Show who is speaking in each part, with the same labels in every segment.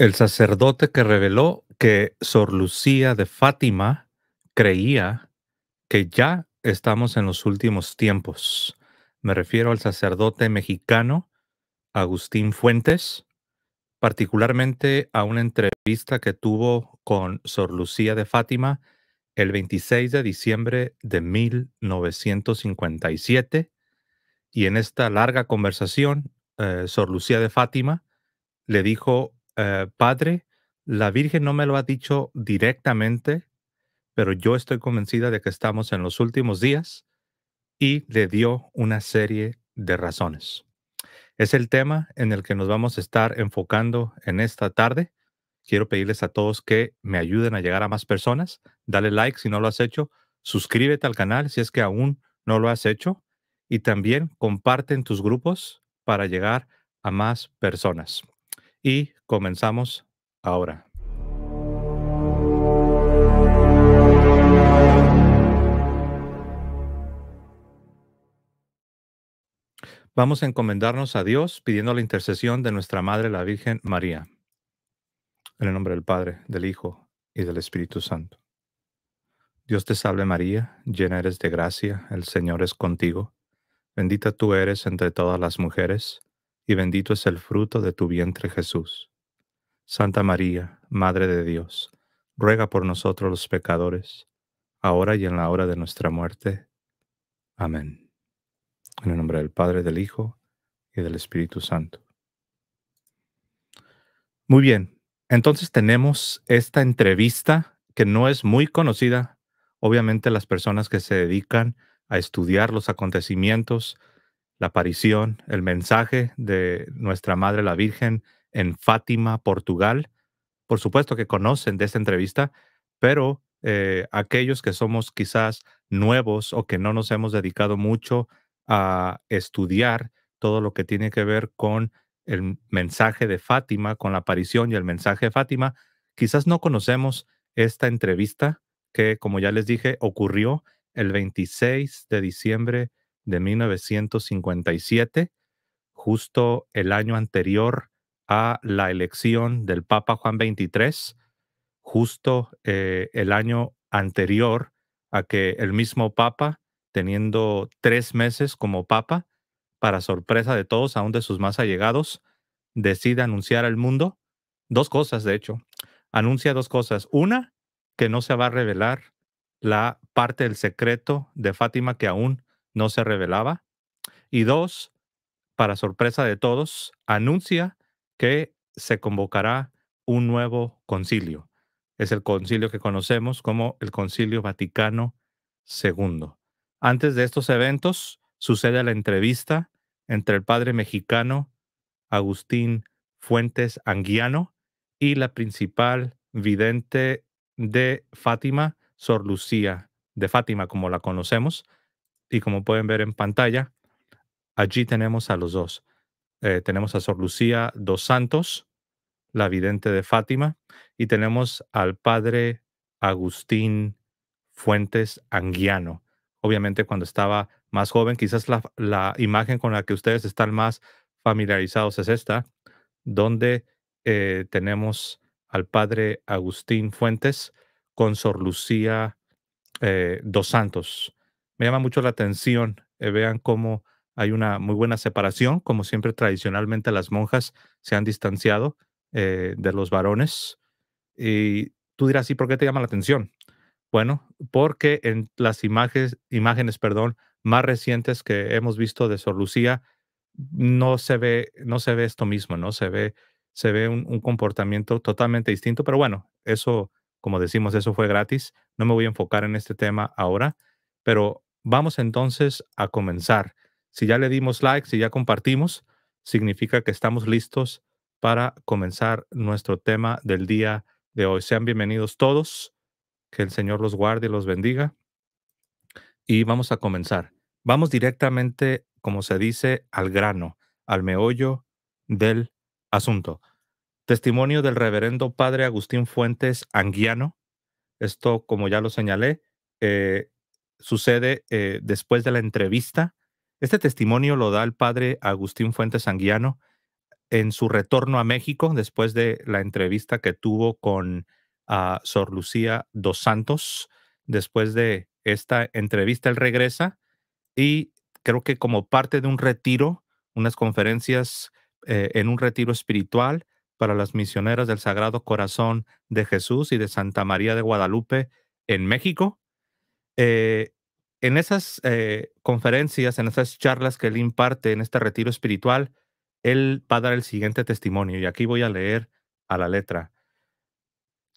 Speaker 1: El sacerdote que reveló que Sor Lucía de Fátima creía que ya estamos en los últimos tiempos. Me refiero al sacerdote mexicano Agustín Fuentes, particularmente a una entrevista que tuvo con Sor Lucía de Fátima el 26 de diciembre de 1957. Y en esta larga conversación, eh, Sor Lucía de Fátima le dijo eh, padre, la Virgen no me lo ha dicho directamente, pero yo estoy convencida de que estamos en los últimos días y le dio una serie de razones. Es el tema en el que nos vamos a estar enfocando en esta tarde. Quiero pedirles a todos que me ayuden a llegar a más personas. Dale like si no lo has hecho. Suscríbete al canal si es que aún no lo has hecho. Y también comparte en tus grupos para llegar a más personas y comenzamos ahora. Vamos a encomendarnos a Dios pidiendo la intercesión de nuestra Madre la Virgen María. En el nombre del Padre, del Hijo y del Espíritu Santo. Dios te salve María, llena eres de gracia, el Señor es contigo, bendita tú eres entre todas las mujeres y bendito es el fruto de tu vientre Jesús. Santa María, Madre de Dios, ruega por nosotros los pecadores, ahora y en la hora de nuestra muerte. Amén. En el nombre del Padre, del Hijo y del Espíritu Santo. Muy bien, entonces tenemos esta entrevista que no es muy conocida. Obviamente las personas que se dedican a estudiar los acontecimientos la aparición, el mensaje de nuestra Madre la Virgen en Fátima, Portugal. Por supuesto que conocen de esta entrevista, pero eh, aquellos que somos quizás nuevos o que no nos hemos dedicado mucho a estudiar todo lo que tiene que ver con el mensaje de Fátima, con la aparición y el mensaje de Fátima, quizás no conocemos esta entrevista que, como ya les dije, ocurrió el 26 de diciembre de 1957, justo el año anterior a la elección del Papa Juan XXIII, justo eh, el año anterior a que el mismo Papa, teniendo tres meses como Papa, para sorpresa de todos, aún de sus más allegados, decide anunciar al mundo dos cosas, de hecho. Anuncia dos cosas. Una, que no se va a revelar la parte del secreto de Fátima que aún no se revelaba. Y dos, para sorpresa de todos, anuncia que se convocará un nuevo concilio. Es el concilio que conocemos como el Concilio Vaticano II. Antes de estos eventos sucede la entrevista entre el padre mexicano Agustín Fuentes Anguiano y la principal vidente de Fátima, Sor Lucía de Fátima, como la conocemos, y como pueden ver en pantalla, allí tenemos a los dos. Eh, tenemos a Sor Lucía dos Santos, la vidente de Fátima, y tenemos al padre Agustín Fuentes Anguiano. Obviamente cuando estaba más joven, quizás la, imagen con la que ustedes están más familiarizados es esta, donde eh, tenemos al padre Agustín Fuentes con Sor Lucía eh, dos Santos me llama mucho la atención. Eh, vean cómo hay una muy buena separación, como siempre tradicionalmente las monjas se han distanciado eh, de los varones. Y tú dirás, ¿y por qué te llama la atención? Bueno, porque en las imágenes, imágenes perdón, más recientes que hemos visto de Sor Lucía, no se ve, no se ve esto mismo, ¿no? Se ve, se ve un, un comportamiento totalmente distinto, pero bueno, eso, como decimos, eso fue gratis. No me voy a enfocar en este tema ahora, pero Vamos entonces a comenzar. Si ya le dimos like, si ya compartimos, significa que estamos listos para comenzar nuestro tema del día de hoy. Sean bienvenidos todos, que el Señor los guarde y los bendiga. Y vamos a comenzar. Vamos directamente, como se dice, al grano, al meollo del asunto. Testimonio del reverendo padre Agustín Fuentes Anguiano. Esto, como ya lo señalé, eh, sucede eh, después de la entrevista. Este testimonio lo da el padre Agustín Fuentes Sanguiano en su retorno a México después de la entrevista que tuvo con ah, Sor Lucía dos Santos. Después de esta entrevista, él regresa y creo que como parte de un retiro, unas conferencias eh, en un retiro espiritual para las misioneras del Sagrado Corazón de Jesús y de Santa María de Guadalupe en México. Eh, en esas eh, conferencias, en esas charlas que él imparte en este retiro espiritual, él va a dar el siguiente testimonio y aquí voy a leer a la letra.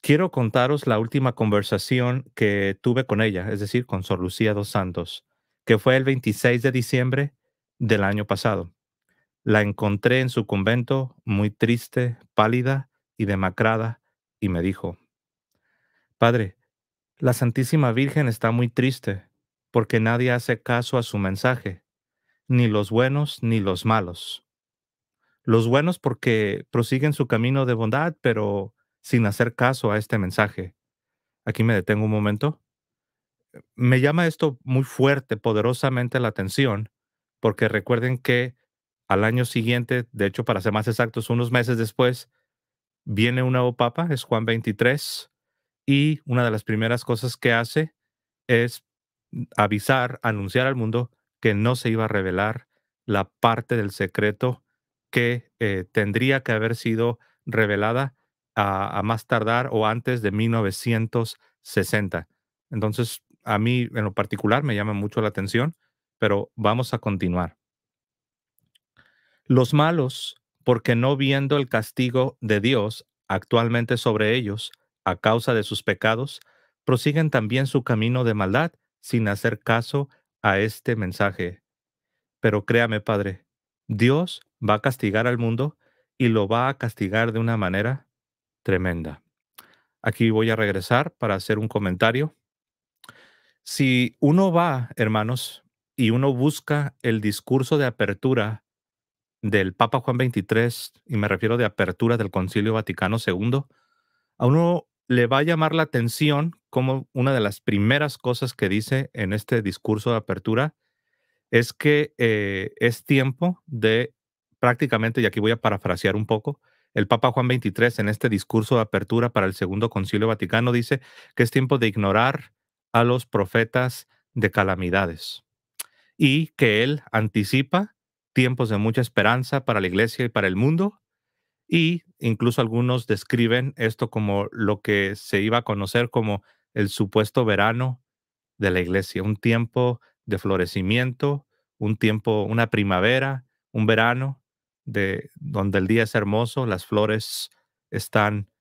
Speaker 1: Quiero contaros la última conversación que tuve con ella, es decir, con Sor Lucía dos Santos, que fue el 26 de diciembre del año pasado. La encontré en su convento muy triste, pálida y demacrada, y me dijo, Padre, la Santísima Virgen está muy triste porque nadie hace caso a su mensaje, ni los buenos ni los malos. Los buenos porque prosiguen su camino de bondad, pero sin hacer caso a este mensaje. Aquí me detengo un momento. Me llama esto muy fuerte, poderosamente la atención, porque recuerden que al año siguiente, de hecho para ser más exactos, unos meses después, viene un nuevo papa, es Juan 23, y una de las primeras cosas que hace es avisar, anunciar al mundo que no se iba a revelar la parte del secreto que eh, tendría que haber sido revelada a, más tardar o antes de 1960. Entonces, a mí en lo particular me llama mucho la atención, pero vamos a continuar. Los malos, porque no viendo el castigo de Dios actualmente sobre ellos, a causa de sus pecados, prosiguen también su camino de maldad sin hacer caso a este mensaje. Pero créame, Padre, Dios va a castigar al mundo y lo va a castigar de una manera tremenda. Aquí voy a regresar para hacer un comentario. Si uno va, hermanos, y uno busca el discurso de apertura del Papa Juan XXIII, y me refiero de apertura del Concilio Vaticano II, a uno le va a llamar la atención como una de las primeras cosas que dice en este discurso de apertura es que eh, es tiempo de prácticamente, y aquí voy a parafrasear un poco, el Papa Juan XXIII en este discurso de apertura para el Segundo Concilio Vaticano dice que es tiempo de ignorar a los profetas de calamidades y que él anticipa tiempos de mucha esperanza para la iglesia y para el mundo y incluso algunos describen esto como lo que se iba a conocer como el supuesto verano de la iglesia, un tiempo de florecimiento, un tiempo, una primavera, un verano de donde el día es hermoso, las flores están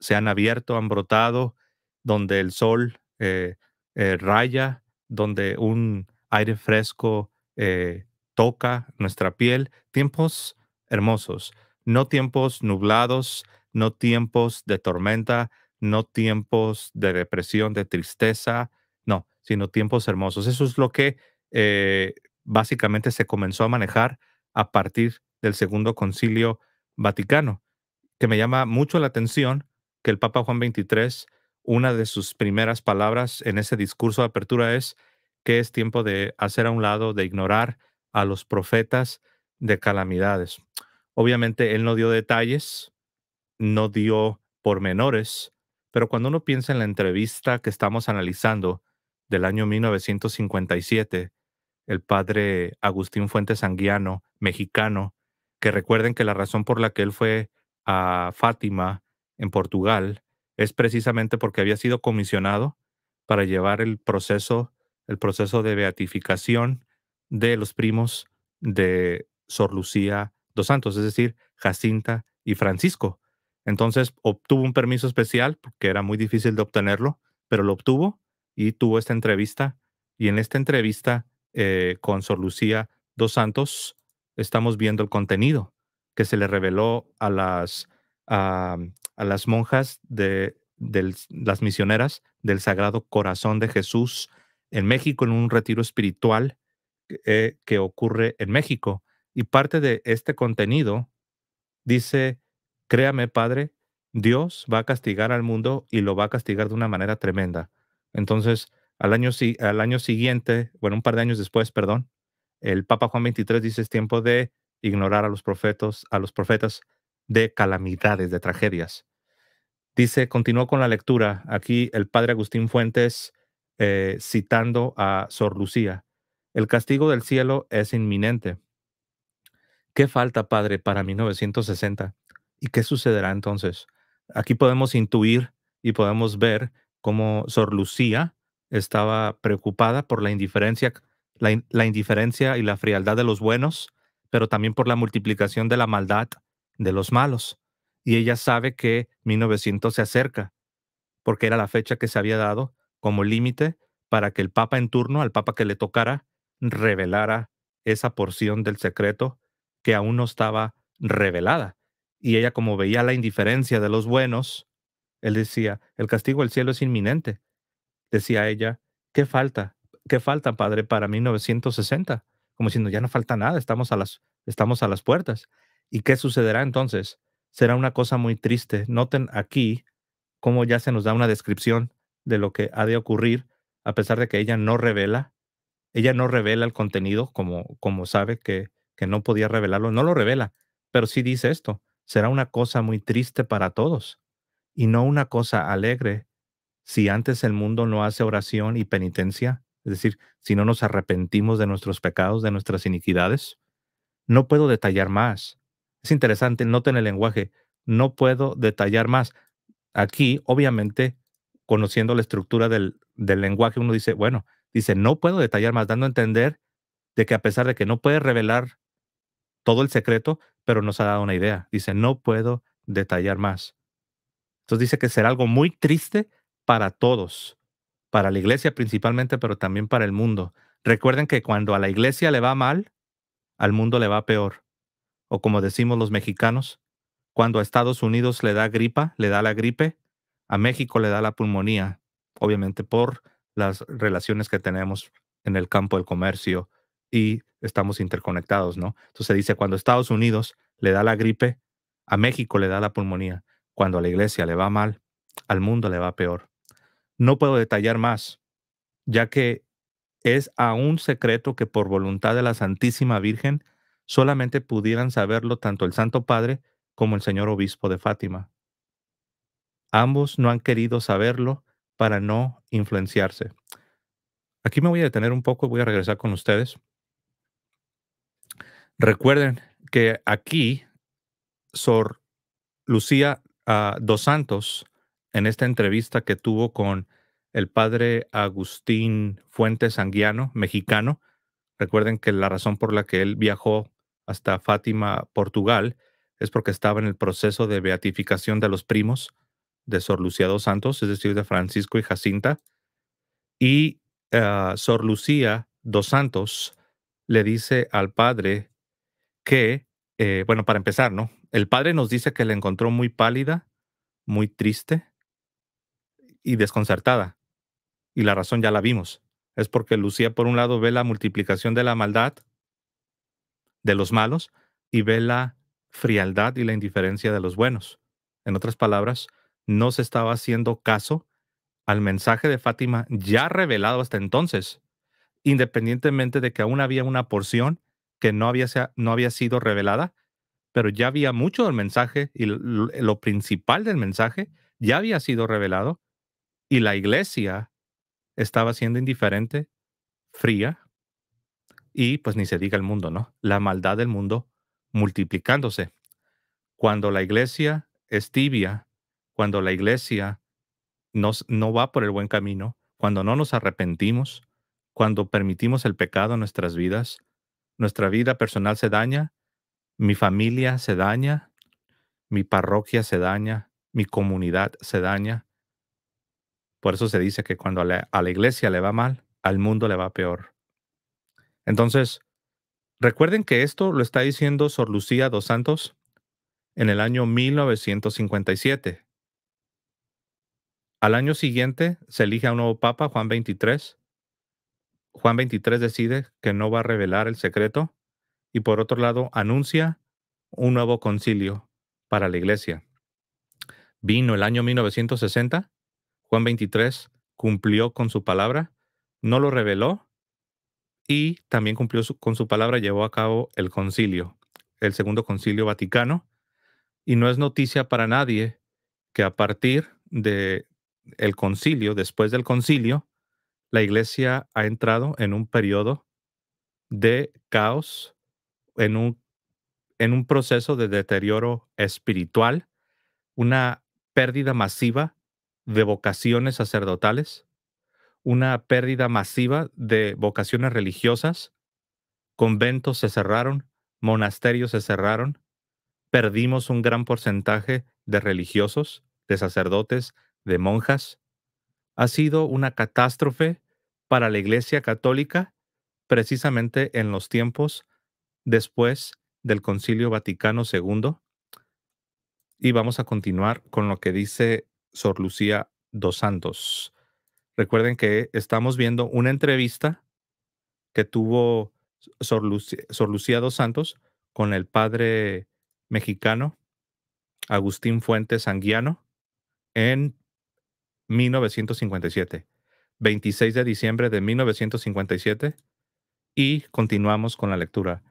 Speaker 1: se han abierto, han brotado, donde el sol eh, eh, raya, donde un aire fresco eh, toca nuestra piel, tiempos hermosos no tiempos nublados, no tiempos de tormenta, no tiempos de depresión, de tristeza, no, sino tiempos hermosos. Eso es lo que eh, básicamente se comenzó a manejar a partir del Segundo Concilio Vaticano, que me llama mucho la atención que el Papa Juan XXIII, una de sus primeras palabras en ese discurso de apertura es que es tiempo de hacer a un lado, de ignorar a los profetas de calamidades. Obviamente él no dio detalles, no dio pormenores, pero cuando uno piensa en la entrevista que estamos analizando del año 1957, el padre Agustín Fuentes Anguiano, mexicano, que recuerden que la razón por la que él fue a Fátima, en Portugal, es precisamente porque había sido comisionado para llevar el proceso, el proceso de beatificación de los primos de Sor Lucía dos santos, es decir, Jacinta y Francisco. Entonces obtuvo un permiso especial, porque era muy difícil de obtenerlo, pero lo obtuvo y tuvo esta entrevista. Y en esta entrevista eh, con Sor Lucía dos Santos estamos viendo el contenido que se le reveló a las, a, las monjas de, las misioneras del Sagrado Corazón de Jesús en México en un retiro espiritual eh, que ocurre en México. Y parte de este contenido dice, créame Padre, Dios va a castigar al mundo y lo va a castigar de una manera tremenda. Entonces, al año, al año siguiente, bueno, un par de años después, perdón, el Papa Juan XXIII dice es tiempo de ignorar a los profetas, a los profetas de calamidades, de tragedias. Dice, continuó con la lectura, aquí el Padre Agustín Fuentes eh, citando a Sor Lucía, el castigo del cielo es inminente. ¿Qué falta, padre, para 1960? ¿Y qué sucederá entonces? Aquí podemos intuir y podemos ver cómo Sor Lucía estaba preocupada por la indiferencia, la, indiferencia y la frialdad de los buenos, pero también por la multiplicación de la maldad de los malos. Y ella sabe que 1900 se acerca, porque era la fecha que se había dado como límite para que el Papa en turno, al Papa que le tocara, revelara esa porción del secreto que aún no estaba revelada. Y ella como veía la indiferencia de los buenos, él decía, el castigo del cielo es inminente. Decía ella, ¿qué falta? ¿Qué falta, Padre, para 1960? Como diciendo, ya no falta nada, estamos a las, estamos a las puertas. ¿Y qué sucederá entonces? Será una cosa muy triste. Noten aquí cómo ya se nos da una descripción de lo que ha de ocurrir, a pesar de que ella no revela, ella no revela el contenido como, como sabe que, que no podía revelarlo, no lo revela, pero sí dice esto, será una cosa muy triste para todos y no una cosa alegre si antes el mundo no hace oración y penitencia, es decir, si no nos arrepentimos de nuestros pecados, de nuestras iniquidades. No puedo detallar más. Es interesante, noten el lenguaje, no puedo detallar más. Aquí, obviamente, conociendo la estructura del, del lenguaje, uno dice, bueno, dice, no puedo detallar más, dando a entender de que a pesar de que no puede revelar todo el secreto, pero nos ha dado una idea. Dice, no puedo detallar más. Entonces dice que será algo muy triste para todos, para la iglesia principalmente, pero también para el mundo. Recuerden que cuando a la iglesia le va mal, al mundo le va peor. O como decimos los mexicanos, cuando a Estados Unidos le da gripa, le da la gripe, a México le da la pulmonía, obviamente por las relaciones que tenemos en el campo del comercio, y estamos interconectados, ¿no? Entonces se dice, cuando Estados Unidos le da la gripe, a México le da la pulmonía, cuando a la iglesia le va mal, al mundo le va peor. No puedo detallar más, ya que es un secreto que por voluntad de la Santísima Virgen solamente pudieran saberlo tanto el Santo Padre como el señor obispo de Fátima. Ambos no han querido saberlo para no influenciarse. Aquí me voy a detener un poco, y voy a regresar con ustedes. Recuerden que aquí, Sor Lucía ah, Dos Santos, en esta entrevista que tuvo con el padre Agustín Fuentes Anguiano, mexicano, recuerden que la razón por la que él viajó hasta Fátima, Portugal, es porque estaba en el proceso de beatificación de los primos de Sor Lucía dos Santos, es decir, de Francisco y Jacinta. Y ah, Sor Lucía dos Santos le dice al padre que, eh, bueno, para empezar, ¿no? El padre nos dice que la encontró muy pálida, muy triste y desconcertada. Y la razón ya la vimos. Es porque Lucía, por un lado, ve la multiplicación de la maldad, de los malos, y ve la frialdad y la indiferencia de los buenos. En otras palabras, no se estaba haciendo caso al mensaje de Fátima ya revelado hasta entonces, independientemente de que aún había una porción que no había, no había sido revelada, pero ya había mucho del mensaje y eh, lo, principal del mensaje ya había sido revelado y la iglesia estaba siendo indiferente, fría y pues ni se diga el mundo, ¿no? La maldad del mundo multiplicándose. Cuando la iglesia es tibia, cuando la iglesia no va por el buen camino, cuando no nos arrepentimos, cuando permitimos el pecado en nuestras vidas, nuestra vida personal se daña, mi familia se daña, mi parroquia se daña, mi comunidad se daña. Por eso se dice que cuando a la, iglesia le va mal, al mundo le va peor. Entonces, recuerden que esto lo está diciendo Sor Lucía dos Santos en el año 1957. Al año siguiente se elige a un nuevo papa, Juan 23, Juan 23 decide que no va a revelar el secreto y por otro lado anuncia un nuevo concilio para la iglesia. Vino el año 1960, Juan 23 cumplió con su palabra, no lo reveló y también cumplió con su palabra, llevó a cabo el concilio, el segundo concilio vaticano, y no es noticia para nadie que a partir de el concilio, después del concilio, la iglesia ha entrado en un periodo de caos, en un, en un proceso de deterioro espiritual, una pérdida masiva de vocaciones sacerdotales, una pérdida masiva de vocaciones religiosas, conventos se cerraron, monasterios se cerraron, perdimos un gran porcentaje de religiosos, de sacerdotes, de monjas. Ha sido una catástrofe para la Iglesia Católica precisamente en los tiempos después del Concilio Vaticano II. Y vamos a continuar con lo que dice Sor Lucía dos Santos. Recuerden que estamos viendo una entrevista que tuvo Sor, Lucía, dos Santos con el padre mexicano Agustín Fuentes Anguiano en 1957. 26 de diciembre de 1957 y continuamos con la lectura.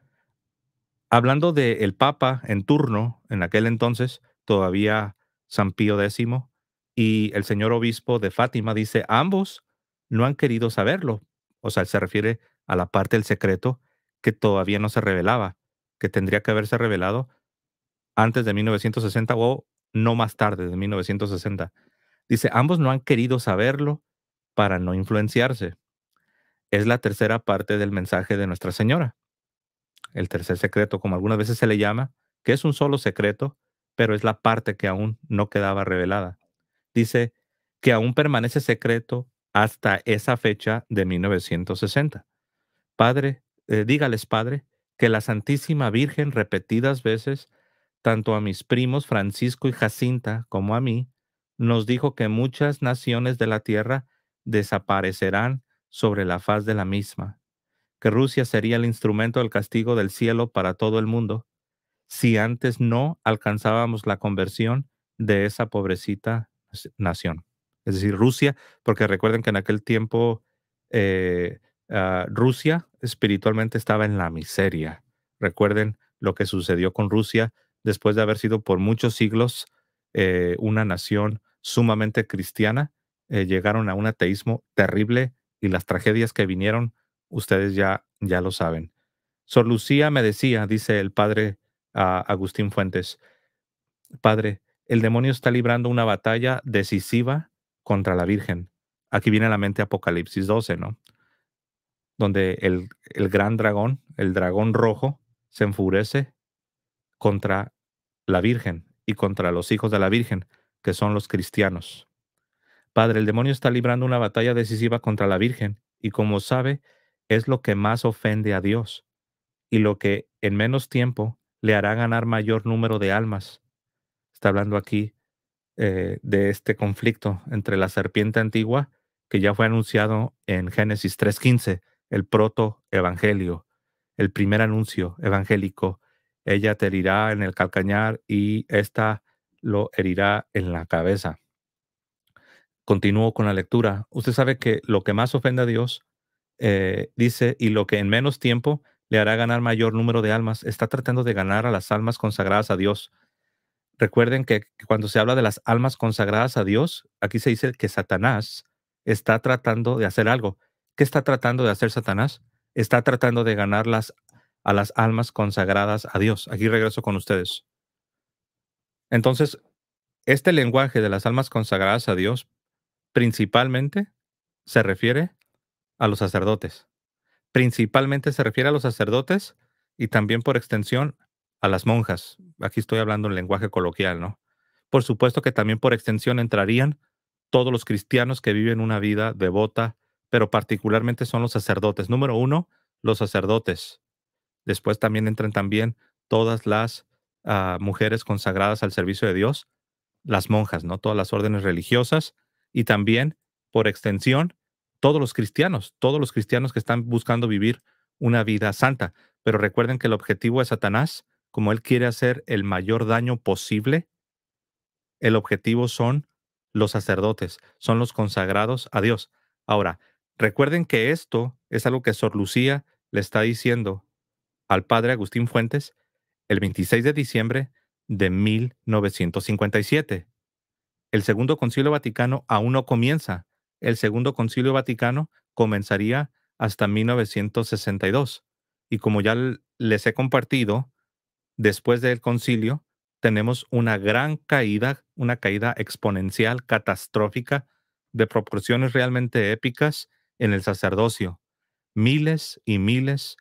Speaker 1: Hablando del Papa en turno, en aquel entonces todavía San Pío X y el señor obispo de Fátima dice, ambos no han querido saberlo. O sea, se refiere a la parte del secreto que todavía no se revelaba, que tendría que haberse revelado antes de 1960 o no más tarde de 1960. Dice, ambos no han querido saberlo para no influenciarse. Es la tercera parte del mensaje de Nuestra Señora. El tercer secreto, como algunas veces se le llama, que es un solo secreto, pero es la parte que aún no quedaba revelada. Dice que aún permanece secreto hasta esa fecha de 1960. Padre, eh, dígales, Padre, que la Santísima Virgen repetidas veces, tanto a mis primos Francisco y Jacinta como a mí, nos dijo que muchas naciones de la tierra desaparecerán sobre la faz de la misma, que Rusia sería el instrumento del castigo del cielo para todo el mundo, si antes no alcanzábamos la conversión de esa pobrecita nación. Es decir, Rusia, porque recuerden que en aquel tiempo eh, ah, Rusia espiritualmente estaba en la miseria. Recuerden lo que sucedió con Rusia después de haber sido por muchos siglos eh, una nación sumamente cristiana eh, llegaron a un ateísmo terrible y las tragedias que vinieron, ustedes ya, ya lo saben. Sor Lucía me decía, dice el padre ah, Agustín Fuentes, Padre, el demonio está librando una batalla decisiva contra la Virgen. Aquí viene la mente Apocalipsis 12, ¿no? Donde el, el gran dragón, el dragón rojo, se enfurece contra la Virgen y contra los hijos de la Virgen, que son los cristianos. Padre, el demonio está librando una batalla decisiva contra la Virgen y como sabe, es lo que más ofende a Dios y lo que en menos tiempo le hará ganar mayor número de almas. Está hablando aquí eh, de este conflicto entre la serpiente antigua, que ya fue anunciado en Génesis 3.15, el proto-evangelio, el primer anuncio evangélico. Ella te herirá en el calcañar y ésta lo herirá en la cabeza. Continúo con la lectura. Usted sabe que lo que más ofende a Dios, eh, dice, y lo que en menos tiempo le hará ganar mayor número de almas, está tratando de ganar a las almas consagradas a Dios. Recuerden que cuando se habla de las almas consagradas a Dios, aquí se dice que Satanás está tratando de hacer algo. ¿Qué está tratando de hacer Satanás? Está tratando de ganar a las almas consagradas a Dios. Aquí regreso con ustedes. Entonces, este lenguaje de las almas consagradas a Dios principalmente se refiere a los sacerdotes. Principalmente se refiere a los sacerdotes y también por extensión a las monjas. Aquí estoy hablando en lenguaje coloquial, ¿no? Por supuesto que también por extensión entrarían todos los cristianos que viven una vida devota, pero particularmente son los sacerdotes. Número uno, los sacerdotes. Después también entran también todas las ah, mujeres consagradas al servicio de Dios, las monjas, ¿no? Todas las órdenes religiosas y también, por extensión, todos los cristianos, todos los cristianos que están buscando vivir una vida santa. Pero recuerden que el objetivo de Satanás, como él quiere hacer el mayor daño posible, el objetivo son los sacerdotes, son los consagrados a Dios. Ahora, recuerden que esto es algo que Sor Lucía le está diciendo al padre Agustín Fuentes el 26 de diciembre de 1957. El segundo concilio vaticano aún no comienza. El segundo concilio vaticano comenzaría hasta 1962. Y como ya les he compartido, después del concilio tenemos una gran caída, una caída exponencial, catastrófica, de proporciones realmente épicas en el sacerdocio. Miles y miles,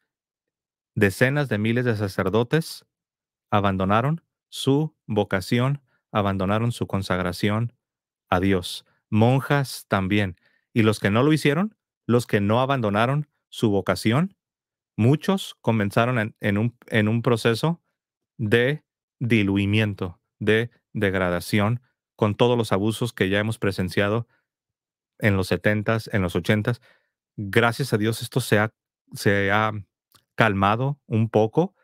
Speaker 1: decenas de miles de sacerdotes abandonaron su vocación abandonaron su consagración a Dios, monjas también, y los que no lo hicieron, los que no abandonaron su vocación, muchos comenzaron en, un, en un proceso de diluimiento, de degradación, con todos los abusos que ya hemos presenciado en los 70 en los 80 Gracias a Dios esto se ha, se ha calmado un poco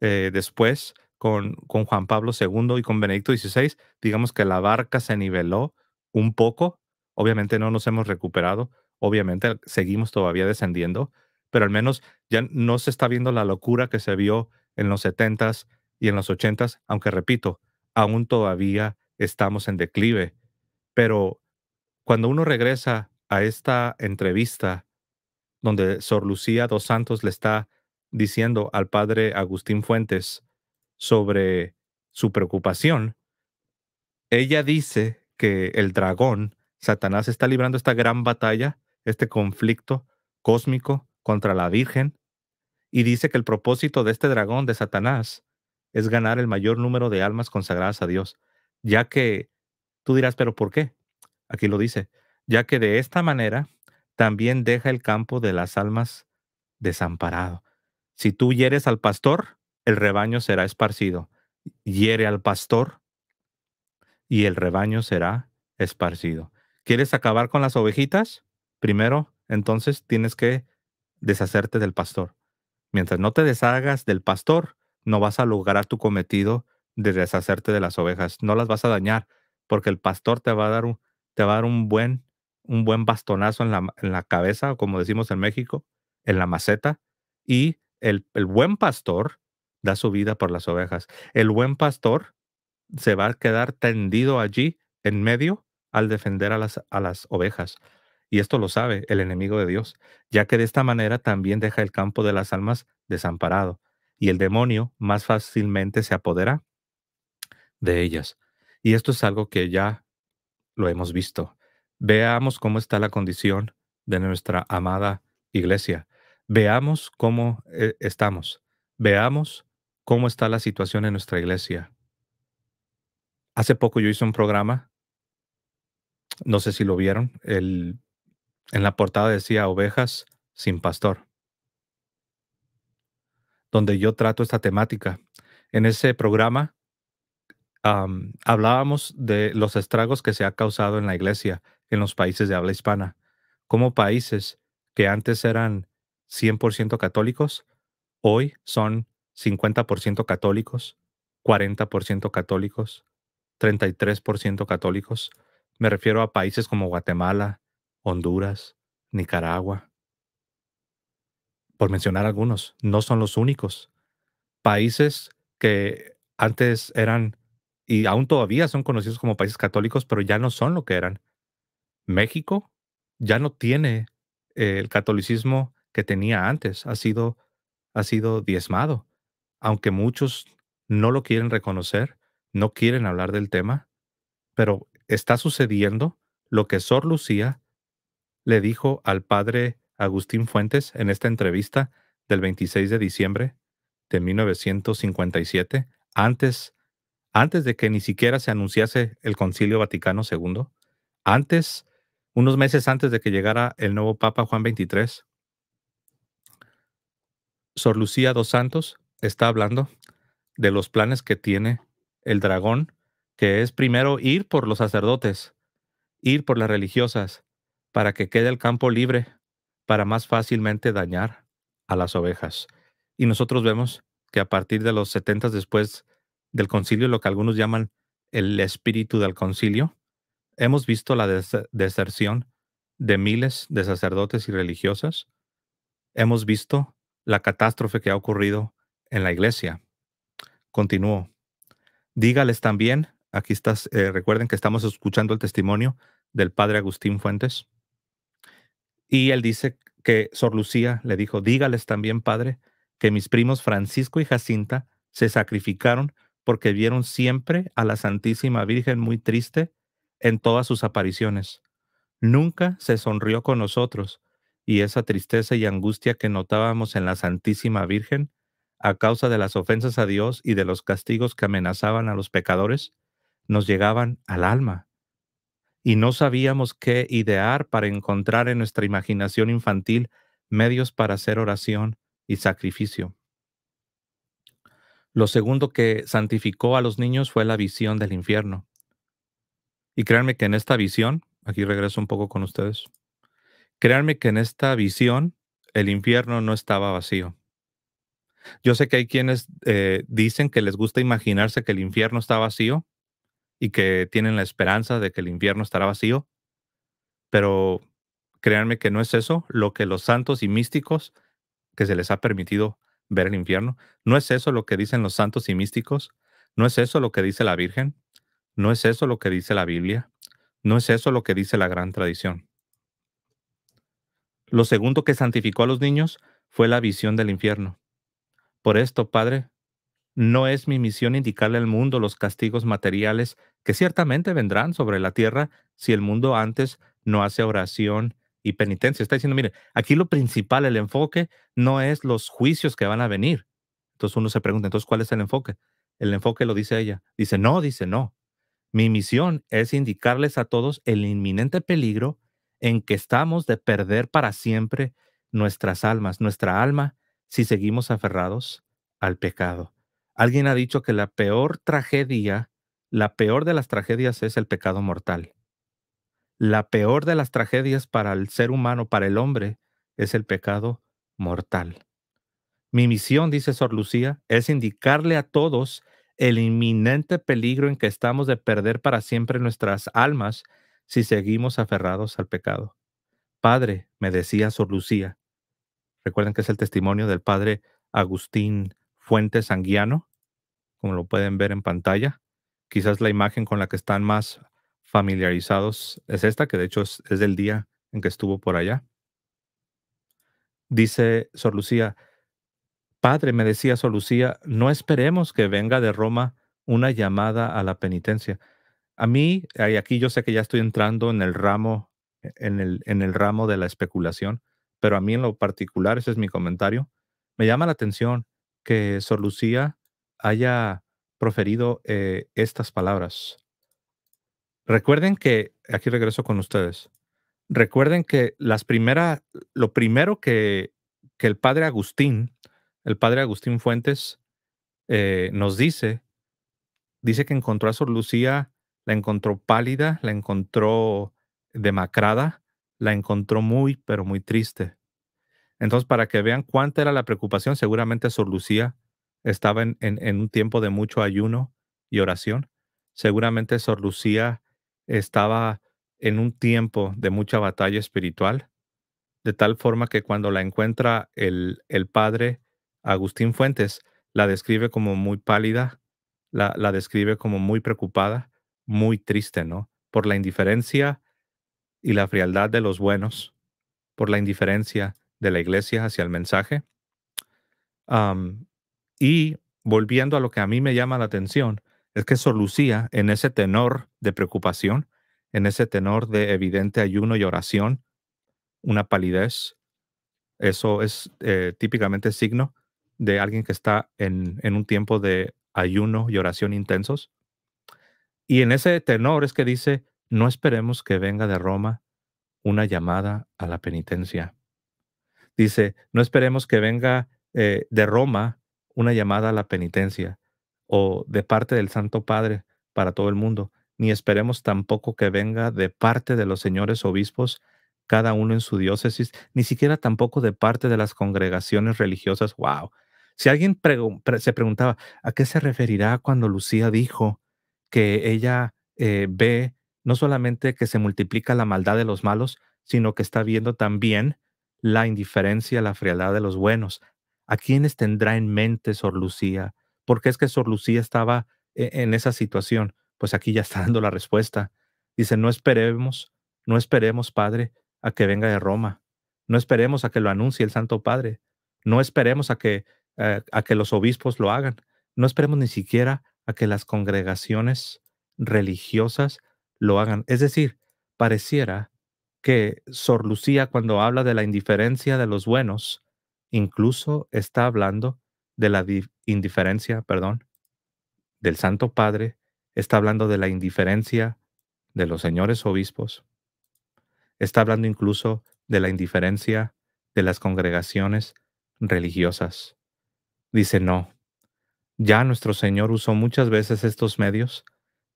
Speaker 1: eh, después, con, Juan Pablo II y con Benedicto XVI, digamos que la barca se niveló un poco. Obviamente no nos hemos recuperado, obviamente seguimos todavía descendiendo, pero al menos ya no se está viendo la locura que se vio en los 70s y en los 80s, aunque repito, aún todavía estamos en declive. Pero cuando uno regresa a esta entrevista donde Sor Lucía dos Santos le está diciendo al padre Agustín Fuentes sobre su preocupación, ella dice que el dragón, Satanás, está librando esta gran batalla, este conflicto cósmico contra la Virgen, y dice que el propósito de este dragón, de Satanás, es ganar el mayor número de almas consagradas a Dios, ya que tú dirás, pero ¿por qué? Aquí lo dice, ya que de esta manera también deja el campo de las almas desamparado. Si tú hieres al pastor, el rebaño será esparcido. Hiere al pastor y el rebaño será esparcido. ¿Quieres acabar con las ovejitas? Primero, entonces tienes que deshacerte del pastor. Mientras no te deshagas del pastor, no vas a lograr tu cometido de deshacerte de las ovejas. No las vas a dañar, porque el pastor te va a dar un, te va a dar un buen, un buen bastonazo en la, en la cabeza, como decimos en México, en la maceta. Y el, el buen pastor da su vida por las ovejas. El buen pastor se va a quedar tendido allí en medio al defender a las, a las ovejas. Y esto lo sabe el enemigo de Dios, ya que de esta manera también deja el campo de las almas desamparado y el demonio más fácilmente se apodera de ellas. Y esto es algo que ya lo hemos visto. Veamos cómo está la condición de nuestra amada iglesia. Veamos cómo eh, estamos. Veamos cómo está la situación en nuestra iglesia. Hace poco yo hice un programa, no sé si lo vieron, el, en la portada decía Ovejas sin pastor, donde yo trato esta temática. En ese programa hablábamos de los estragos que se ha causado en la iglesia en los países de habla hispana, como países que antes eran 100% católicos, hoy son 50% católicos, 40% católicos, 33% católicos. Me refiero a países como Guatemala, Honduras, Nicaragua. Por mencionar algunos, no son los únicos. Países que antes eran y aún todavía son conocidos como países católicos, pero ya no son lo que eran. México ya no tiene eh, el catolicismo que tenía antes, ha sido, ha sido diezmado aunque muchos no lo quieren reconocer, no quieren hablar del tema, pero está sucediendo lo que Sor Lucía le dijo al padre Agustín Fuentes en esta entrevista del 26 de diciembre de 1957, antes, antes de que ni siquiera se anunciase el Concilio Vaticano II, antes, unos meses antes de que llegara el nuevo Papa Juan XXIII, Sor Lucía dos Santos está hablando de los planes que tiene el dragón, que es primero ir por los sacerdotes, ir por las religiosas, para que quede el campo libre, para más fácilmente dañar a las ovejas. Y nosotros vemos que a partir de los 70 después del concilio, lo que algunos llaman el espíritu del concilio, hemos visto la deserción de miles de sacerdotes y religiosas, hemos visto la catástrofe que ha ocurrido en la iglesia. Continuó. Dígales también, aquí estás, eh, recuerden que estamos escuchando el testimonio del padre Agustín Fuentes. Y él dice que Sor Lucía le dijo, dígales también, padre, que mis primos Francisco y Jacinta se sacrificaron porque vieron siempre a la Santísima Virgen muy triste en todas sus apariciones. Nunca se sonrió con nosotros, y esa tristeza y angustia que notábamos en la Santísima Virgen a causa de las ofensas a Dios y de los castigos que amenazaban a los pecadores, nos llegaban al alma. Y no sabíamos qué idear para encontrar en nuestra imaginación infantil medios para hacer oración y sacrificio. Lo segundo que santificó a los niños fue la visión del infierno. Y créanme que en esta visión, aquí regreso un poco con ustedes, créanme que en esta visión el infierno no estaba vacío. Yo sé que hay quienes eh, dicen que les gusta imaginarse que el infierno está vacío y que tienen la esperanza de que el infierno estará vacío, pero créanme que no es eso lo que los santos y místicos que se les ha permitido ver el infierno, no es eso lo que dicen los santos y místicos, no es eso lo que dice la Virgen, no es eso lo que dice la Biblia, no es eso lo que dice la gran tradición. Lo segundo que santificó a los niños fue la visión del infierno. Por esto, Padre, no es mi misión indicarle al mundo los castigos materiales que ciertamente vendrán sobre la tierra si el mundo antes no hace oración y penitencia. Está diciendo, mire, aquí lo principal, el enfoque, no es los juicios que van a venir. Entonces uno se pregunta, entonces, ¿cuál es el enfoque? El enfoque lo dice ella. Dice, no, dice, no. Mi misión es indicarles a todos el inminente peligro en que estamos de perder para siempre nuestras almas. Nuestra alma si seguimos aferrados al pecado. Alguien ha dicho que la peor tragedia, la peor de las tragedias es el pecado mortal. La peor de las tragedias para el ser humano, para el hombre, es el pecado mortal. Mi misión, dice Sor Lucía, es indicarle a todos el inminente peligro en que estamos de perder para siempre nuestras almas si seguimos aferrados al pecado. Padre, me decía Sor Lucía, Recuerden que es el testimonio del padre Agustín Fuentes Anguiano, como lo pueden ver en pantalla. Quizás la imagen con la que están más familiarizados es esta, que de hecho es, del día en que estuvo por allá. Dice Sor Lucía, Padre, me decía Sor Lucía, no esperemos que venga de Roma una llamada a la penitencia. A mí, aquí yo sé que ya estoy entrando en el ramo, e, en el ramo de la especulación, pero a mí en lo particular, ese es mi comentario, me llama la atención que Sor Lucía haya proferido eh, estas palabras. Recuerden que, aquí regreso con ustedes, recuerden que las primera, lo primero que, que el padre Agustín, el padre Agustín Fuentes, eh, nos dice, dice que encontró a Sor Lucía, la encontró pálida, la encontró demacrada, la encontró muy, pero muy triste. Entonces, para que vean cuánta era la preocupación, seguramente Sor Lucía estaba en, en, un tiempo de mucho ayuno y oración. Seguramente Sor Lucía estaba en un tiempo de mucha batalla espiritual, de tal forma que cuando la encuentra el, padre Agustín Fuentes, la describe como muy pálida, la, la describe como muy preocupada, muy triste, ¿no? Por la indiferencia y la frialdad de los buenos por la indiferencia de la iglesia hacia el mensaje. y volviendo a lo que a mí me llama la atención, es que Sor en ese tenor de preocupación, en ese tenor de evidente ayuno y oración, una palidez, eso es eh, típicamente signo de alguien que está en, en un tiempo de ayuno y oración intensos. Y en ese tenor es que dice, no esperemos que venga de Roma una llamada a la penitencia. Dice, no esperemos que venga eh, de Roma una llamada a la penitencia o de parte del Santo Padre para todo el mundo, ni esperemos tampoco que venga de parte de los señores obispos, cada uno en su diócesis, ni siquiera tampoco de parte de las congregaciones religiosas. ¡Wow! Si alguien se preguntaba, ¿a qué se referirá cuando Lucía dijo que ella eh, ve no solamente que se multiplica la maldad de los malos, sino que está viendo también la indiferencia, la frialdad de los buenos. ¿A quiénes tendrá en mente Sor Lucía? ¿Por qué es que Sor Lucía estaba e-, en esa situación? Pues aquí ya está dando la respuesta. Dice, no esperemos, no esperemos, Padre, a que venga de Roma. No esperemos a que lo anuncie el Santo Padre. No esperemos a que, eh, a que los obispos lo hagan. No esperemos ni siquiera a que las congregaciones religiosas lo hagan. Es decir, pareciera que Sor Lucía cuando habla de la indiferencia de los buenos, incluso está hablando de la indiferencia, perdón, del Santo Padre, está hablando de la indiferencia de los señores obispos, está hablando incluso de la indiferencia de las congregaciones religiosas. Dice, no, ya nuestro Señor usó muchas veces estos medios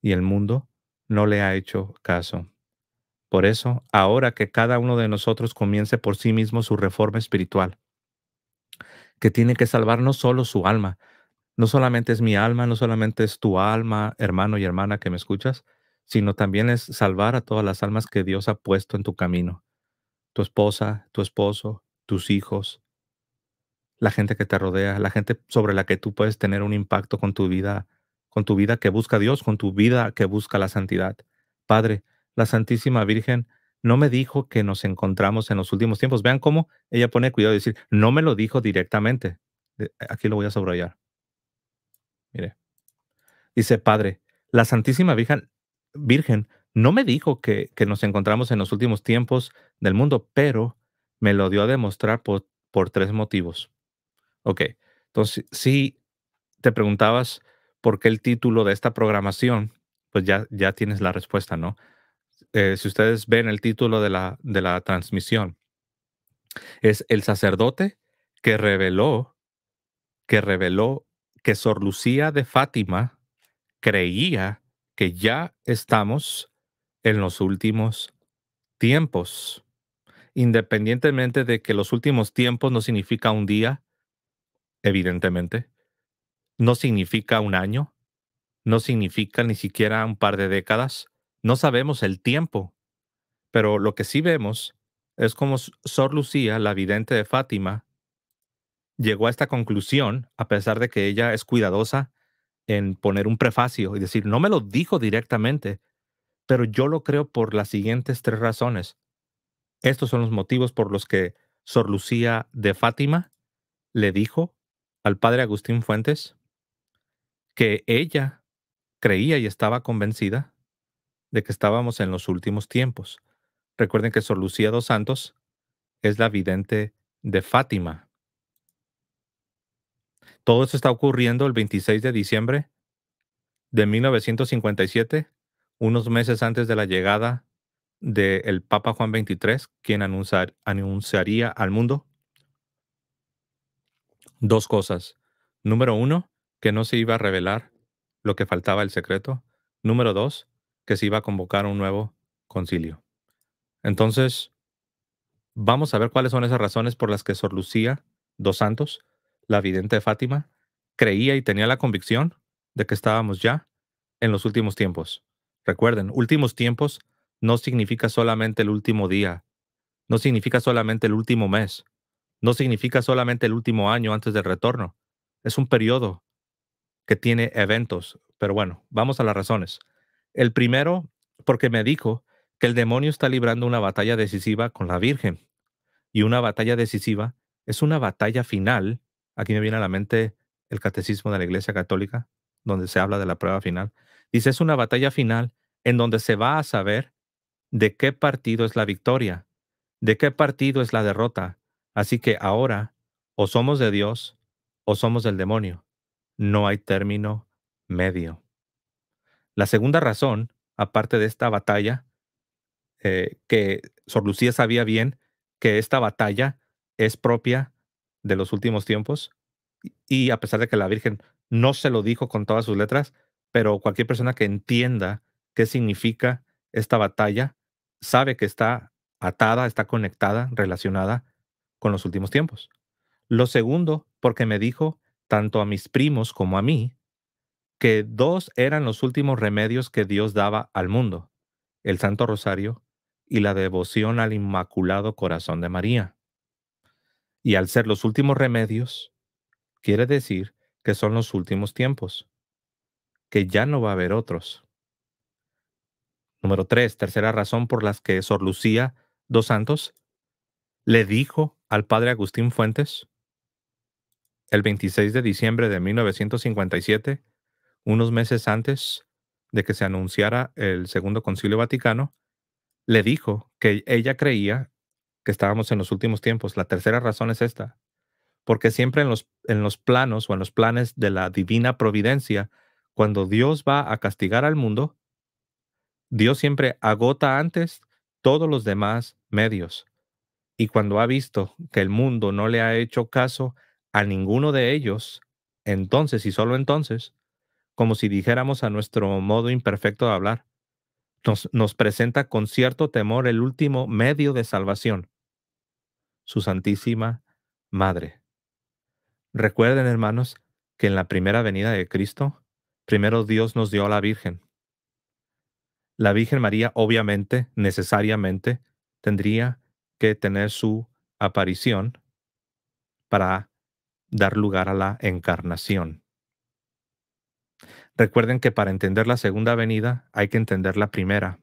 Speaker 1: y el mundo no le ha hecho caso. Por eso, ahora que cada uno de nosotros comience por sí mismo su reforma espiritual, que tiene que salvar no solo su alma, no solamente es mi alma, no solamente es tu alma, hermano y hermana que me escuchas, sino también es salvar a todas las almas que Dios ha puesto en tu camino. Tu esposa, tu esposo, tus hijos, la gente que te rodea, la gente sobre la que tú puedes tener un impacto con tu vida con tu vida que busca Dios, con tu vida que busca la santidad. Padre, la Santísima Virgen no me dijo que nos encontramos en los últimos tiempos. Vean cómo ella pone cuidado de decir, no me lo dijo directamente. Aquí lo voy a subrayar. Mire. Dice, Padre, la Santísima Virgen, Virgen no me dijo que, que, nos encontramos en los últimos tiempos del mundo, pero me lo dio a demostrar por, por tres motivos. Ok, entonces, si te preguntabas por qué el título de esta programación, pues ya, ya tienes la respuesta, ¿no? Eh, si ustedes ven el título de la, de la transmisión, es el sacerdote que reveló, que reveló que Sor Lucía de Fátima creía que ya estamos en los últimos tiempos, independientemente de que los últimos tiempos no significa un día, evidentemente, no significa un año, no significa ni siquiera un par de décadas. No sabemos el tiempo, pero lo que sí vemos es como Sor Lucía, la vidente de Fátima, llegó a esta conclusión, a pesar de que ella es cuidadosa en poner un prefacio y decir, no me lo dijo directamente, pero yo lo creo por las siguientes tres razones. Estos son los motivos por los que Sor Lucía de Fátima le dijo al padre Agustín Fuentes, que ella creía y estaba convencida de que estábamos en los últimos tiempos. Recuerden que Sor Lucía dos Santos es la vidente de Fátima. Todo esto está ocurriendo el 26 de diciembre de 1957, unos meses antes de la llegada del el Papa Juan XXIII, quien anunciaría al mundo dos cosas. Número uno, que no se iba a revelar lo que faltaba el secreto. Número dos, que se iba a convocar un nuevo concilio. Entonces, vamos a ver cuáles son esas razones por las que Sor Lucía dos Santos, la vidente de Fátima, creía y tenía la convicción de que estábamos ya en los últimos tiempos. Recuerden, últimos tiempos no significa solamente el último día, no significa solamente el último mes, no significa solamente el último año antes del retorno. Es un periodo que tiene eventos, pero bueno, vamos a las razones. El primero, porque me dijo que el demonio está librando una batalla decisiva con la Virgen. Y una batalla decisiva es una batalla final. Aquí me viene a la mente el catecismo de la Iglesia Católica, donde se habla de la prueba final. Dice, es una batalla final en donde se va a saber de qué partido es la victoria, de qué partido es la derrota. Así que ahora, o somos de Dios o somos del demonio no hay término medio. La segunda razón, aparte de esta batalla, eh, que Sor Lucía sabía bien que esta batalla es propia de los últimos tiempos, y a pesar de que la Virgen no se lo dijo con todas sus letras, pero cualquier persona que entienda qué significa esta batalla sabe que está atada, está conectada, relacionada con los últimos tiempos. Lo segundo, porque me dijo tanto a mis primos como a mí, que dos eran los últimos remedios que Dios daba al mundo, el Santo Rosario y la devoción al Inmaculado Corazón de María. Y al ser los últimos remedios, quiere decir que son los últimos tiempos, que ya no va a haber otros. Número tres, tercera razón por las que Sor Lucía dos Santos le dijo al padre Agustín Fuentes el 26 de diciembre de 1957, unos meses antes de que se anunciara el Segundo Concilio Vaticano, le dijo que ella creía que estábamos en los últimos tiempos. La tercera razón es esta, porque siempre en los, en los planos o en los planes de la divina providencia, cuando Dios va a castigar al mundo, Dios siempre agota antes todos los demás medios. Y cuando ha visto que el mundo no le ha hecho caso, a ninguno de ellos, entonces y solo entonces, como si dijéramos a nuestro modo imperfecto de hablar, nos, nos presenta con cierto temor el último medio de salvación, su Santísima Madre. Recuerden, hermanos, que en la primera venida de Cristo, primero Dios nos dio a la Virgen. La Virgen María, obviamente, necesariamente, tendría que tener su aparición para dar lugar a la encarnación. Recuerden que para entender la segunda venida hay que entender la primera.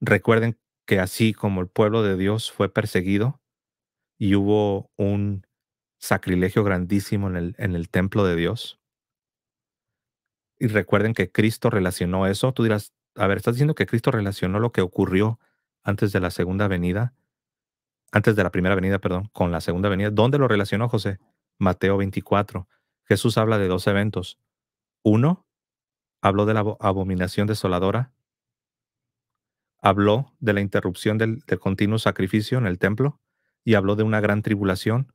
Speaker 1: Recuerden que así como el pueblo de Dios fue perseguido y hubo un sacrilegio grandísimo en el, en el templo de Dios, y recuerden que Cristo relacionó eso, tú dirás, a ver, estás diciendo que Cristo relacionó lo que ocurrió antes de la segunda venida, antes de la primera venida, perdón, con la segunda venida. ¿Dónde lo relacionó José? Mateo 24, Jesús habla de dos eventos. Uno, habló de la abominación desoladora, habló de la interrupción del, continuo sacrificio en el templo y habló de una gran tribulación,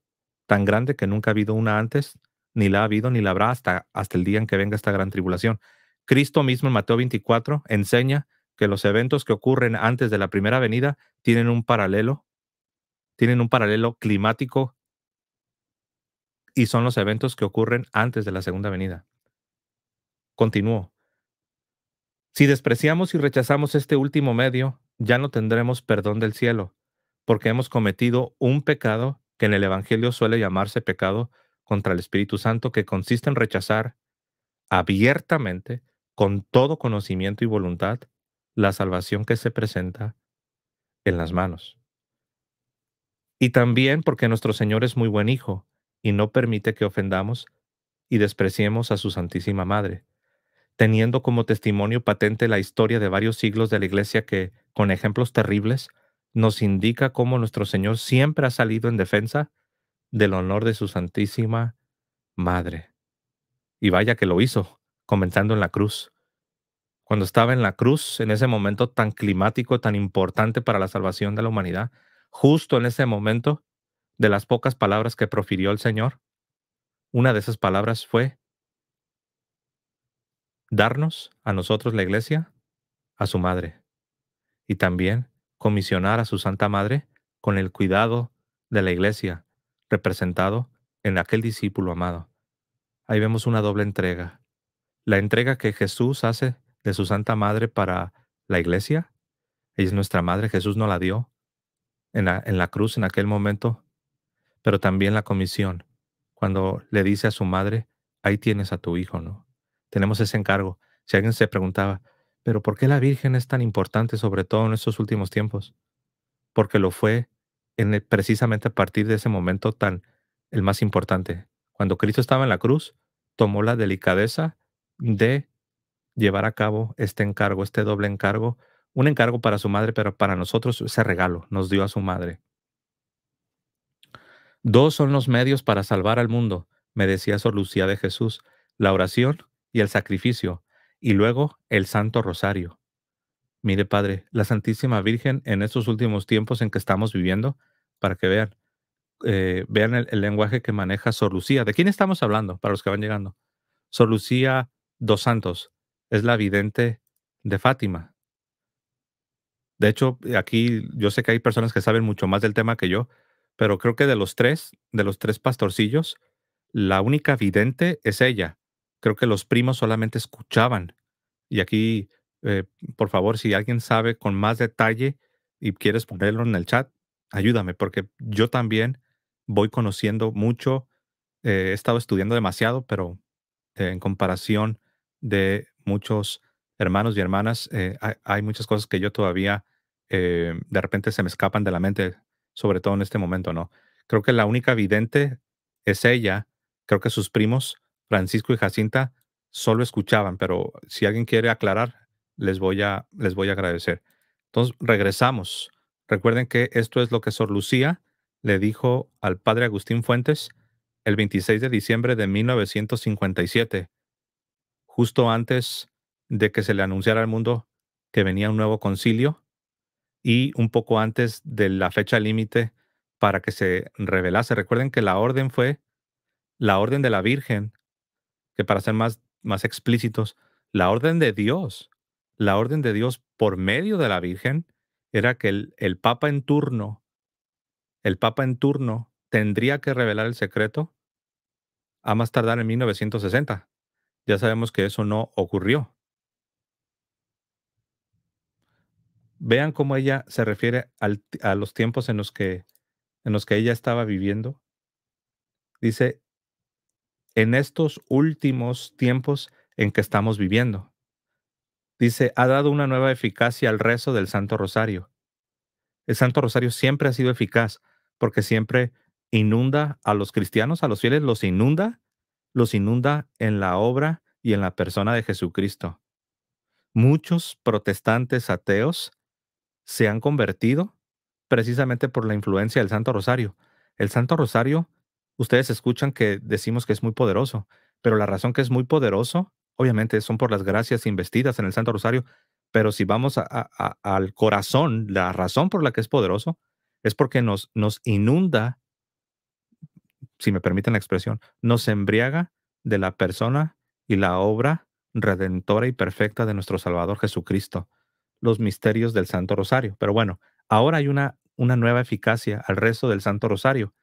Speaker 1: tan grande que nunca ha habido una antes, ni la ha habido ni la habrá hasta, hasta el día en que venga esta gran tribulación. Cristo mismo en Mateo 24 enseña que los eventos que ocurren antes de la primera venida tienen un paralelo, tienen un paralelo climático y son los eventos que ocurren antes de la segunda venida. Continúo. Si despreciamos y rechazamos este último medio, ya no tendremos perdón del cielo, porque hemos cometido un pecado que en el Evangelio suele llamarse pecado contra el Espíritu Santo, que consiste en rechazar abiertamente, con todo conocimiento y voluntad, la salvación que se presenta en las manos. Y también porque nuestro Señor es muy buen hijo, y no permite que ofendamos y despreciemos a su Santísima Madre, teniendo como testimonio patente la historia de varios siglos de la Iglesia que, con ejemplos terribles, nos indica cómo nuestro Señor siempre ha salido en defensa del honor de su Santísima Madre. Y vaya que lo hizo, comenzando en la cruz. Cuando estaba en la cruz, en ese momento tan climático, tan importante para la salvación de la humanidad, justo en ese momento, de las pocas palabras que profirió el Señor, una de esas palabras fue darnos a nosotros la iglesia, a su madre, y también comisionar a su Santa Madre con el cuidado de la iglesia, representado en aquel discípulo amado. Ahí vemos una doble entrega. La entrega que Jesús hace de su Santa Madre para la iglesia, ella es nuestra madre, Jesús no la dio en la, en la cruz en aquel momento, pero también la comisión, cuando le dice a su madre, ahí tienes a tu hijo, ¿no? Tenemos ese encargo. Si alguien se preguntaba, pero ¿por qué la Virgen es tan importante, sobre todo en estos últimos tiempos? Porque lo fue en precisamente a partir de ese momento tan, el más importante. Cuando Cristo estaba en la cruz, tomó la delicadeza de llevar a cabo este encargo, este doble encargo, un encargo para su madre, pero para nosotros ese regalo nos dio a su madre. Dos son los medios para salvar al mundo, me decía Sor Lucía de Jesús, la oración y el sacrificio, y luego el Santo Rosario. Mire, Padre, la Santísima Virgen en estos últimos tiempos en que estamos viviendo, para que vean, eh, vean el, el, lenguaje que maneja Sor Lucía. ¿De quién estamos hablando para los que van llegando? Sor Lucía dos Santos es la vidente de Fátima. De hecho, aquí yo sé que hay personas que saben mucho más del tema que yo, pero creo que de los tres, de los tres pastorcillos, la única vidente es ella. Creo que los primos solamente escuchaban. Y aquí, eh, por favor, si alguien sabe con más detalle y quieres ponerlo en el chat, ayúdame, porque yo también voy conociendo mucho, eh, he estado estudiando demasiado, pero eh, en comparación de muchos hermanos y hermanas, hay, muchas cosas que yo todavía de repente se me escapan de la mente sobre todo en este momento, ¿no? Creo que la única vidente es ella. Creo que sus primos, Francisco y Jacinta, solo escuchaban, pero si alguien quiere aclarar, les voy a, les voy a agradecer. Entonces, regresamos. Recuerden que esto es lo que Sor Lucía le dijo al padre Agustín Fuentes el 26 de diciembre de 1957, justo antes de que se le anunciara al mundo que venía un nuevo concilio y un poco antes de la fecha límite para que se revelase. Recuerden que la orden fue la orden de la Virgen, que para ser más, más explícitos, la orden de Dios, la orden de Dios por medio de la Virgen, era que el, el Papa en turno, el Papa en turno tendría que revelar el secreto a más tardar en 1960. Ya sabemos que eso no ocurrió. Vean cómo ella se refiere a los tiempos en los, que, en los que ella estaba viviendo. Dice, en estos últimos tiempos en que estamos viviendo. Dice, ha dado una nueva eficacia al rezo del Santo Rosario. El Santo Rosario siempre ha sido eficaz porque siempre inunda a los cristianos, a los fieles, los inunda, los inunda en la obra y en la persona de Jesucristo. Muchos protestantes ateos se han convertido precisamente por la influencia del Santo Rosario. El Santo Rosario, ustedes escuchan que decimos que es muy poderoso, pero la razón que es muy poderoso, obviamente son por las gracias investidas en el Santo Rosario, pero si vamos a, al corazón, la razón por la que es poderoso es porque nos, nos inunda, si me permiten la expresión, nos embriaga de la persona y la obra redentora y perfecta de nuestro Salvador Jesucristo los misterios del Santo Rosario. Pero bueno, ahora hay una, una nueva eficacia al rezo del Santo Rosario,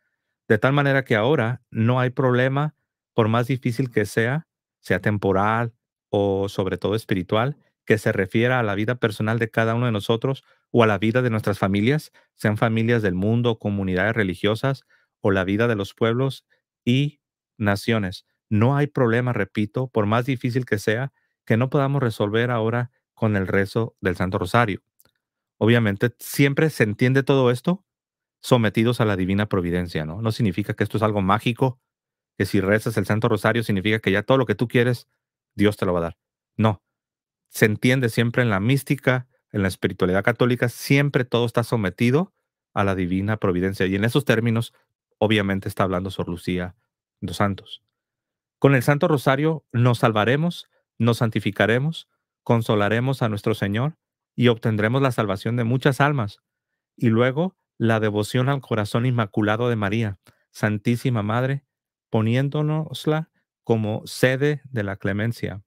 Speaker 1: de tal manera que ahora no hay problema, por más difícil que sea, sea temporal o sobre todo espiritual, que se refiera a la vida personal de cada uno de nosotros o a la vida de nuestras familias, sean familias del mundo, comunidades religiosas o la vida de los pueblos y naciones. No hay problema, repito, por más difícil que sea, que no podamos resolver ahora con el rezo del Santo Rosario. Obviamente, siempre se entiende todo esto sometidos a la divina providencia, ¿no? No significa que esto es algo mágico, que si rezas el Santo Rosario significa que ya todo lo que tú quieres, Dios te lo va a dar. No, se entiende siempre en la mística, en la espiritualidad católica, siempre todo está sometido a la divina providencia. Y en esos términos, obviamente, está hablando Sor Lucía dos Santos. Con el Santo Rosario nos salvaremos, nos santificaremos, consolaremos a nuestro Señor y obtendremos la salvación de muchas almas. Y luego la devoción al corazón inmaculado de María, Santísima Madre, poniéndonosla como sede de la clemencia,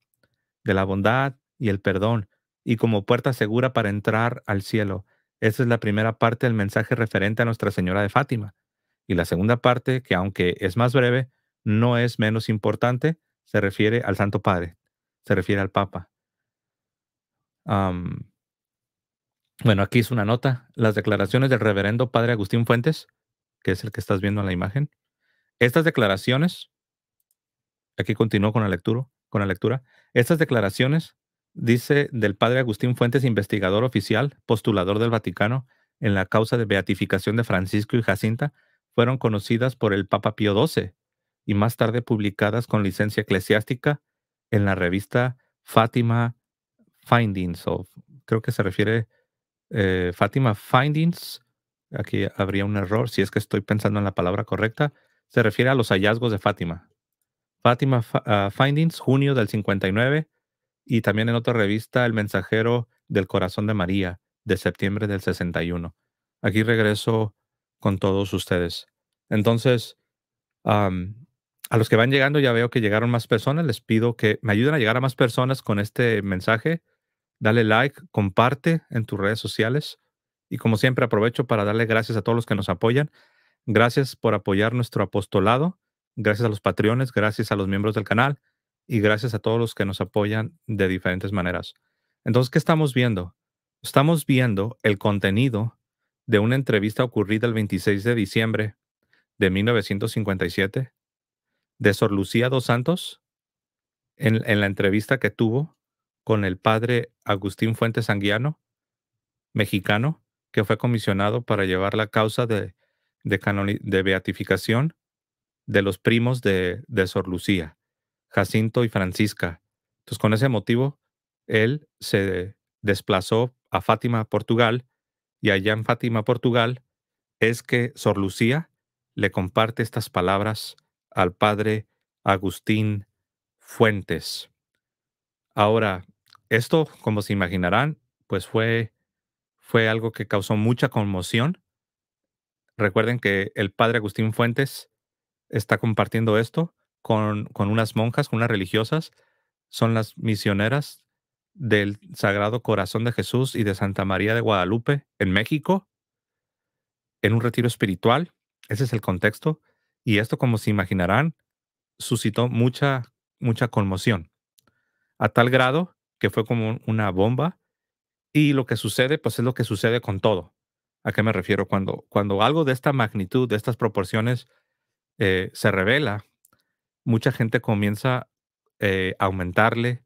Speaker 1: de la bondad y el perdón, y como puerta segura para entrar al cielo. Esa es la primera parte del mensaje referente a Nuestra Señora de Fátima. Y la segunda parte, que aunque es más breve, no es menos importante, se refiere al Santo Padre, se refiere al Papa bueno, aquí es una nota. Las declaraciones del reverendo padre Agustín Fuentes, que es el que estás viendo en la imagen. Estas declaraciones, aquí continúo con la lectura, con la lectura. Estas declaraciones, dice del padre Agustín Fuentes, investigador oficial, postulador del Vaticano, en la causa de beatificación de Francisco y Jacinta, fueron conocidas por el Papa Pío XII y más tarde publicadas con licencia eclesiástica en la revista Fátima findings, o creo que se refiere, eh, Fátima, findings, aquí habría un error, si es que estoy pensando en la palabra correcta, se refiere a los hallazgos de Fátima. Fátima ah, Findings, junio del 59, y también en otra revista, El Mensajero del Corazón de María, de septiembre del 61. Aquí regreso con todos ustedes. Entonces, a los que van llegando, ya veo que llegaron más personas, les pido que me ayuden a llegar a más personas con este mensaje. Dale like, comparte en tus redes sociales. Y como siempre, aprovecho para darle gracias a todos los que nos apoyan. Gracias por apoyar nuestro apostolado. Gracias a los patrones, gracias a los miembros del canal y gracias a todos los que nos apoyan de diferentes maneras. Entonces, ¿qué estamos viendo? Estamos viendo el contenido de una entrevista ocurrida el 26 de diciembre de 1957 de Sor Lucía dos Santos en, en la entrevista que tuvo con el padre Agustín Fuentes anguiano mexicano, que fue comisionado para llevar la causa de, beatificación de los primos de, de, Sor Lucía, Jacinto y Francisca. Entonces, con ese motivo, él se desplazó a Fátima, Portugal, y allá en Fátima, Portugal, es que Sor Lucía le comparte estas palabras al padre Agustín Fuentes. Ahora, esto, como se imaginarán, pues fue, fue algo que causó mucha conmoción. Recuerden que el padre Agustín Fuentes está compartiendo esto con, con unas monjas, con unas religiosas, son las misioneras del Sagrado Corazón de Jesús y de Santa María de Guadalupe en México, en un retiro espiritual. Ese es el contexto. Y esto, como se imaginarán, suscitó mucha, mucha conmoción, a tal grado que fue como una bomba. Y lo que sucede, pues es lo que sucede con todo. ¿A qué me refiero? Cuando, cuando algo de esta magnitud, de estas proporciones, eh, se revela, mucha gente comienza eh, a aumentarle,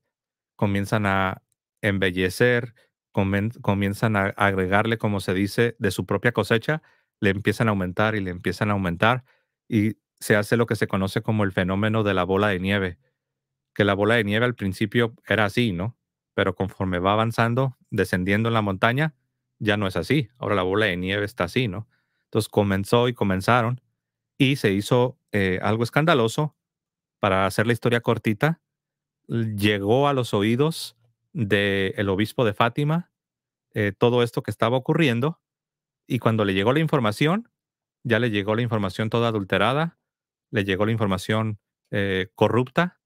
Speaker 1: comienzan a embellecer, comienzan a agregarle, como se dice, de su propia cosecha, le empiezan a aumentar y le empiezan a aumentar y se hace lo que se conoce como el fenómeno de la bola de nieve, que la bola de nieve al principio era así, ¿no? pero conforme va avanzando, descendiendo en la montaña, ya no es así. Ahora la bola de nieve está así, ¿no? Entonces comenzó y comenzaron y se hizo eh, algo escandaloso. Para hacer la historia cortita, llegó a los oídos del obispo de Fátima eh, todo esto que estaba ocurriendo y cuando le llegó la información, ya le llegó la información toda adulterada, le llegó la información eh, corrupta,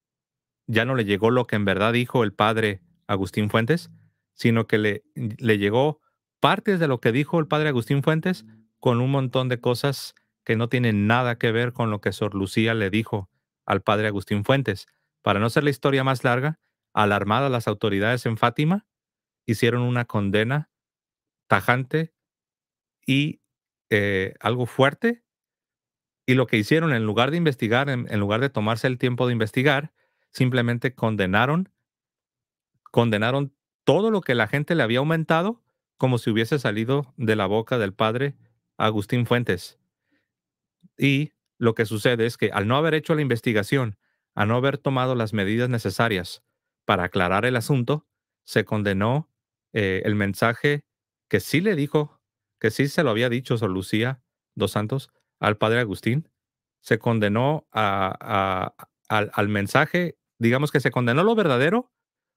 Speaker 1: ya no le llegó lo que en verdad dijo el padre Agustín Fuentes, sino que le, le llegó partes de lo que dijo el padre Agustín Fuentes con un montón de cosas que no tienen nada que ver con lo que Sor Lucía le dijo al padre Agustín Fuentes. Para no ser la historia más larga, alarmadas las autoridades en Fátima, hicieron una condena tajante y eh, algo fuerte. Y lo que hicieron, en lugar de investigar, en lugar de tomarse el tiempo de investigar, simplemente condenaron Condenaron todo lo que la gente le había aumentado como si hubiese salido de la boca del padre Agustín Fuentes. Y lo que sucede es que al no haber hecho la investigación, a no haber tomado las medidas necesarias para aclarar el asunto, se condenó eh, el mensaje que sí le dijo, que sí se lo había dicho Sor Lucía dos Santos al padre Agustín, se condenó al mensaje, digamos que se condenó lo verdadero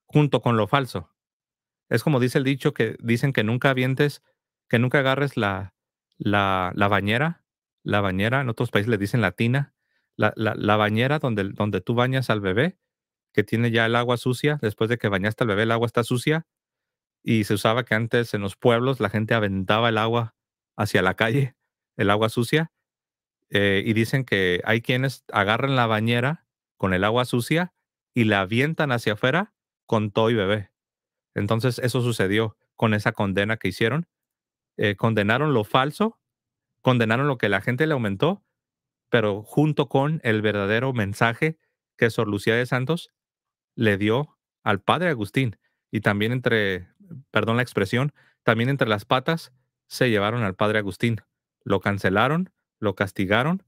Speaker 1: junto con lo falso. Es como dice el dicho que dicen que nunca avientes, que nunca agarres la, la, bañera, la bañera, en otros países le dicen latina, la, bañera donde, donde tú bañas al bebé, que tiene ya el agua sucia, después de que bañaste al bebé el agua está sucia, y se usaba que antes en los pueblos la gente aventaba el agua hacia la calle, el agua sucia, eh, y dicen que hay quienes agarran la bañera con el agua sucia y la avientan hacia afuera con Toy y bebé. Entonces eso sucedió con esa condena que hicieron. Eh, condenaron lo falso, condenaron lo que la gente le aumentó, pero junto con el verdadero mensaje que Sor Lucía de Santos le dio al padre Agustín. Y también entre, perdón la expresión, también entre las patas se llevaron al padre Agustín. Lo cancelaron, lo castigaron,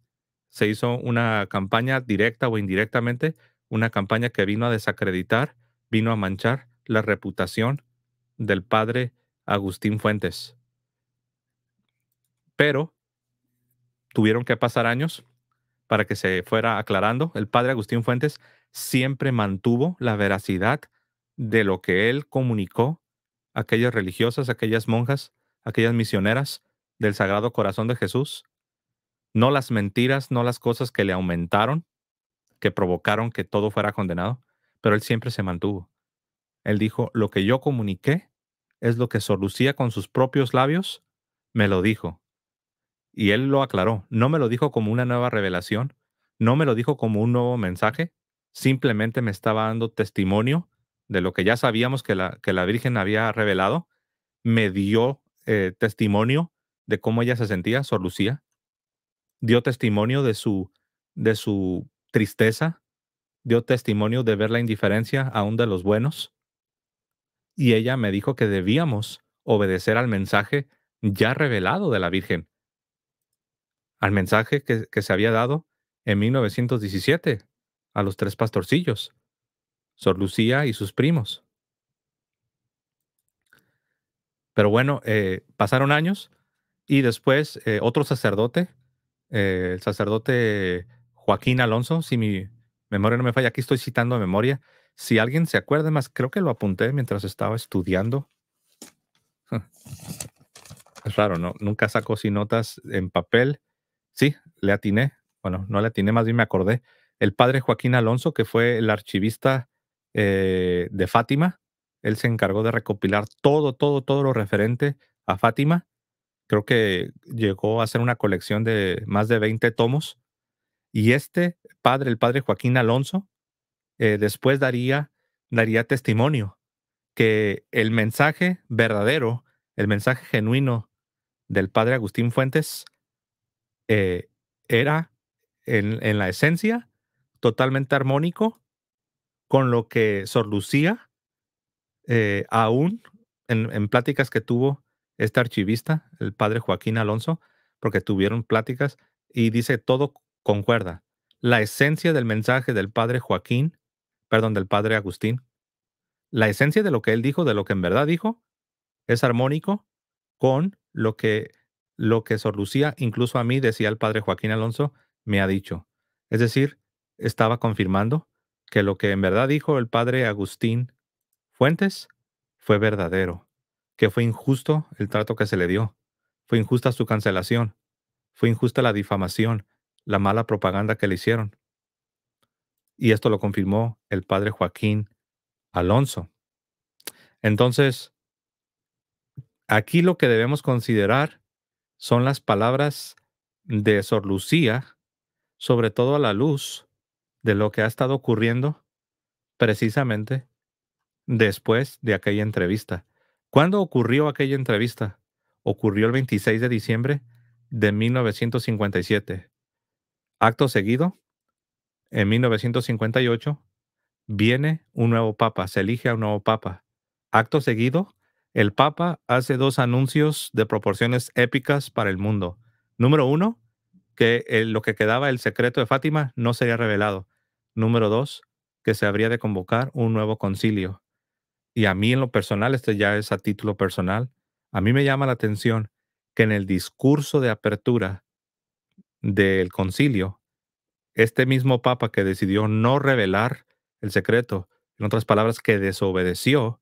Speaker 1: se hizo una campaña directa o indirectamente, una campaña que vino a desacreditar vino a manchar la reputación del padre Agustín Fuentes. Pero tuvieron que pasar años para que se fuera aclarando. El padre Agustín Fuentes siempre mantuvo la veracidad de lo que él comunicó a aquellas religiosas, aquellas monjas, aquellas misioneras del Sagrado Corazón de Jesús. No las mentiras, no las cosas que le aumentaron, que provocaron que todo fuera condenado pero él siempre se mantuvo. Él dijo, lo que yo comuniqué es lo que Sor Lucía con sus propios labios me lo dijo. Y él lo aclaró, no me lo dijo como una nueva revelación, no me lo dijo como un nuevo mensaje, simplemente me estaba dando testimonio de lo que ya sabíamos que la, que la Virgen había revelado, me dio eh, testimonio de cómo ella se sentía, Sor Lucía, dio testimonio de su, de su tristeza, dio testimonio de ver la indiferencia aún de los buenos. Y ella me dijo que debíamos obedecer al mensaje ya revelado de la Virgen, al mensaje que, se había dado en 1917 a los tres pastorcillos, Sor Lucía y sus primos. Pero bueno, eh, pasaron años y después eh, otro sacerdote, eh, el sacerdote Joaquín Alonso, si mi memoria no me falla, aquí estoy citando memoria. Si alguien se acuerda más, creo que lo apunté mientras estaba estudiando. Es raro, ¿no? Nunca saco sin notas en papel. Sí, le atiné. Bueno, no le atiné, más bien me acordé. El padre Joaquín Alonso, que fue el archivista eh, de Fátima, él se encargó de recopilar todo, todo, todo lo referente a Fátima. Creo que llegó a ser una colección de más de 20 tomos y este padre, el padre Joaquín Alonso, eh, después daría, daría testimonio que el mensaje verdadero, el mensaje genuino del padre Agustín Fuentes eh, era en, la esencia totalmente armónico con lo que sor Lucía, eh, aún en, en, pláticas que tuvo este archivista, el padre Joaquín Alonso, porque tuvieron pláticas y dice todo concuerda la esencia del mensaje del padre Joaquín, perdón, del padre Agustín. La esencia de lo que él dijo, de lo que en verdad dijo, es armónico con lo que lo que Sor Lucía, incluso a mí, decía el padre Joaquín Alonso, me ha dicho. Es decir, estaba confirmando que lo que en verdad dijo el padre Agustín Fuentes fue verdadero, que fue injusto el trato que se le dio, fue injusta su cancelación, fue injusta la difamación, la mala propaganda que le hicieron. Y esto lo confirmó el padre Joaquín Alonso. Entonces, aquí lo que debemos considerar son las palabras de Sor Lucía, sobre todo a la luz de lo que ha estado ocurriendo precisamente después de aquella entrevista. ¿Cuándo ocurrió aquella entrevista? Ocurrió el 26 de diciembre de 1957. Acto seguido, en 1958, viene un nuevo papa, se elige a un nuevo papa. Acto seguido, el papa hace dos anuncios de proporciones épicas para el mundo. Número uno, que lo que quedaba el secreto de Fátima no sería revelado. Número dos, que se habría de convocar un nuevo concilio. Y a mí en lo personal, este ya es a título personal, a mí me llama la atención que en el discurso de apertura del concilio, este mismo papa que decidió no revelar el secreto, en otras palabras, que desobedeció,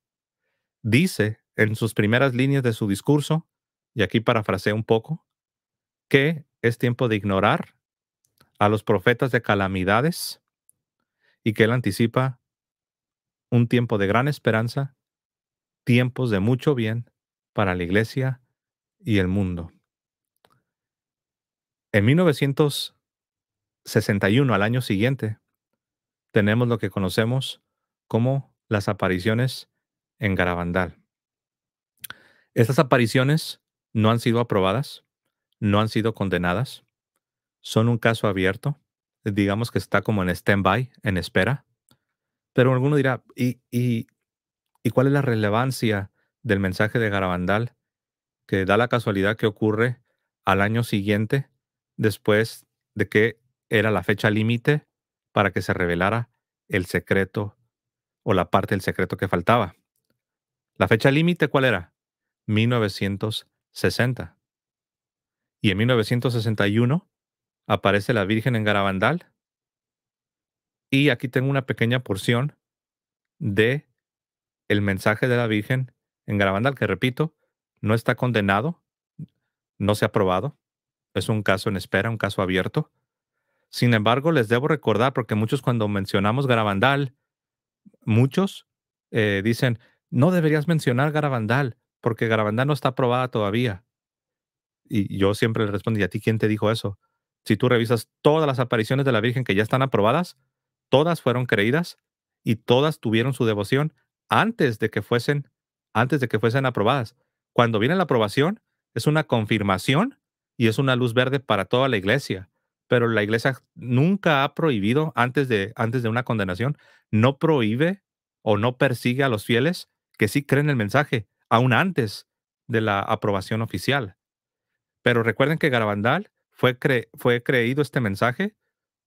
Speaker 1: dice en sus primeras líneas de su discurso, y aquí parafraseé un poco, que es tiempo de ignorar a los profetas de calamidades y que él anticipa un tiempo de gran esperanza, tiempos de mucho bien para la iglesia y el mundo. En 1961, al año siguiente, tenemos lo que conocemos como las apariciones en Garabandal. Estas apariciones no han sido aprobadas, no han sido condenadas, son un caso abierto, digamos que está como en stand-by, en espera. Pero alguno dirá, ¿y, ¿y, cuál es la relevancia del mensaje de Garabandal que da la casualidad que ocurre al año siguiente después de que era la fecha límite para que se revelara el secreto o la parte del secreto que faltaba. ¿La fecha límite cuál era? 1960. Y en 1961 aparece la Virgen en Garabandal. Y aquí tengo una pequeña porción de el mensaje de la Virgen en Garabandal, que repito, no está condenado, no se ha aprobado. Es un caso en espera, un caso abierto. Sin embargo, les debo recordar, porque muchos cuando mencionamos Garabandal, muchos eh, dicen, no deberías mencionar Garabandal, porque Garabandal no está aprobada todavía. Y yo siempre le ¿y ¿a ti quién te dijo eso? Si tú revisas todas las apariciones de la Virgen que ya están aprobadas, todas fueron creídas y todas tuvieron su devoción antes de que fuesen, antes de que fuesen aprobadas. Cuando viene la aprobación, es una confirmación y es una luz verde para toda la iglesia. Pero la iglesia nunca ha prohibido, antes de, antes de una condenación, no prohíbe o no persigue a los fieles que sí creen el mensaje, aún antes de la aprobación oficial. Pero recuerden que Garabandal fue, fue creído este mensaje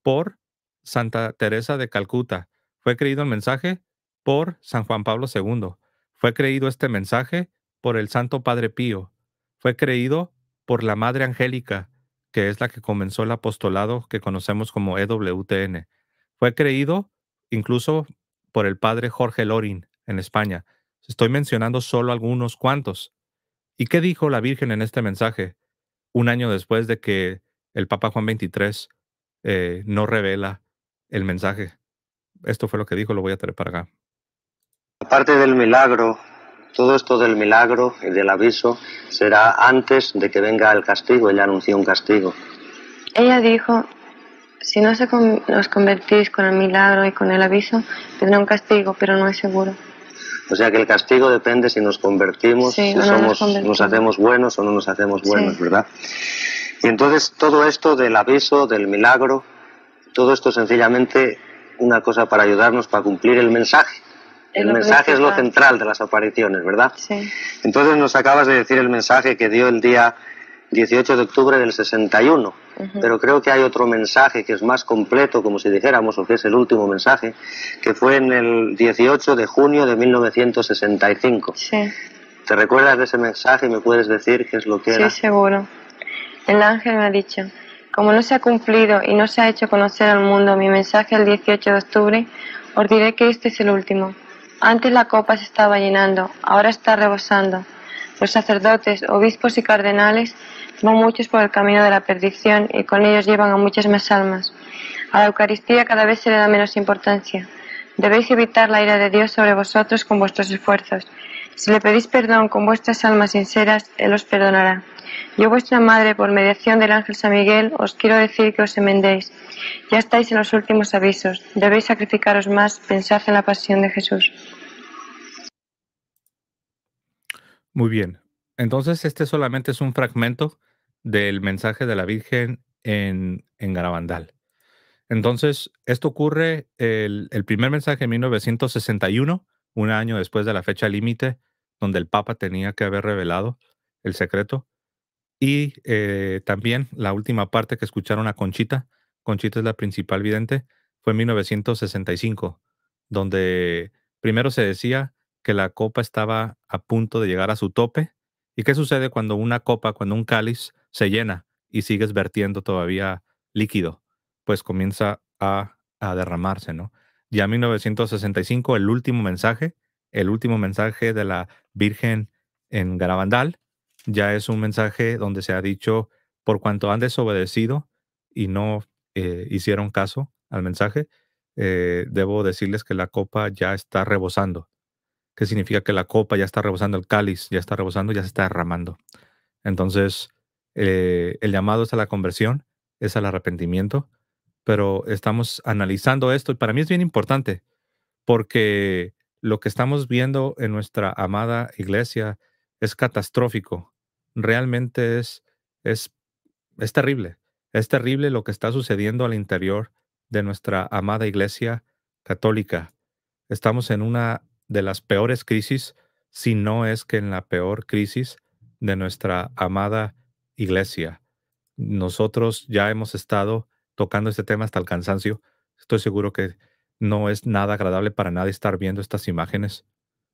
Speaker 1: por Santa Teresa de Calcuta, fue creído el mensaje por San Juan Pablo II, fue creído este mensaje por el Santo Padre Pío, fue creído por la Madre Angélica, que es la que comenzó el apostolado que conocemos como EWTN. Fue creído incluso por el padre Jorge Lorin en España. Estoy mencionando solo algunos cuantos. ¿Y qué dijo la Virgen en este mensaje? Un año después de que el Papa Juan XXIII eh, no revela el mensaje. Esto fue lo que dijo, lo voy a traer para acá. Aparte del milagro todo esto del milagro y del aviso será antes de que venga el castigo. Ella anunció un castigo. Ella dijo, si no se os convertís con el milagro y con el aviso, tendrá un castigo, pero no es seguro. O sea que el castigo depende si nos convertimos, si nos, hacemos buenos o no nos hacemos buenos, ¿verdad? Y entonces todo esto del aviso, del milagro, todo esto sencillamente una cosa para ayudarnos para cumplir el mensaje.
Speaker 2: El, mensaje es
Speaker 1: lo central de las apariciones, ¿verdad? Sí. Entonces nos acabas de decir el mensaje que dio el día 18 de octubre del 61, pero creo que hay otro mensaje que es más completo, como si dijéramos, o que es el último mensaje, que fue en el 18 de junio de 1965. Sí. ¿Te recuerdas de ese mensaje y me puedes decir qué es lo que era? Sí, seguro. El ángel me ha dicho, como no se ha cumplido y no se ha hecho conocer al mundo mi mensaje el 18 de octubre, os diré que este es el último. Antes la copa se estaba llenando, ahora está rebosando. Los sacerdotes, obispos y cardenales van muchos por el camino de la perdición y con ellos llevan a muchas más almas. A la Eucaristía cada vez se le da menos importancia. Debéis evitar la ira de Dios sobre vosotros con vuestros esfuerzos. Si le pedís perdón con vuestras almas sinceras, Él os perdonará. Yo vuestra madre, por mediación del ángel San Miguel, os quiero decir que os emendéis. Ya estáis en los últimos avisos. Debéis sacrificaros más, pensad en la pasión de Jesús. Muy bien. Entonces, este solamente es un fragmento del mensaje de la Virgen en, en Garabandal. Entonces, esto ocurre el, el primer mensaje en 1961, un año después de la fecha límite, donde el Papa tenía que haber revelado el secreto y eh, también la última parte que escucharon a Conchita, Conchita es la principal vidente, fue en 1965, donde primero se decía que la copa estaba a punto de llegar a su tope. ¿Y qué sucede cuando una copa, cuando un cáliz se llena y sigues vertiendo todavía líquido? Pues comienza a, a derramarse, ¿no? Ya en 1965, el último mensaje, el último mensaje de la Virgen en Garabandal, ya es un mensaje donde se ha dicho, por cuanto han desobedecido y no eh, hicieron caso al mensaje, eh, debo decirles que la copa ya está rebosando. ¿Qué significa que la copa ya está rebosando? El cáliz ya está rebosando, ya se está derramando. Entonces, eh, el llamado es a la conversión, es al arrepentimiento, pero estamos analizando esto y para mí es bien importante porque lo que estamos viendo en nuestra amada iglesia es catastrófico realmente es, es, es terrible. Es terrible lo que está sucediendo al interior de nuestra amada Iglesia Católica. Estamos en una de las peores crisis, si no es que en la peor crisis de nuestra amada Iglesia. Nosotros ya hemos estado tocando este tema hasta el cansancio. Estoy seguro que no es nada agradable para nadie estar viendo estas imágenes.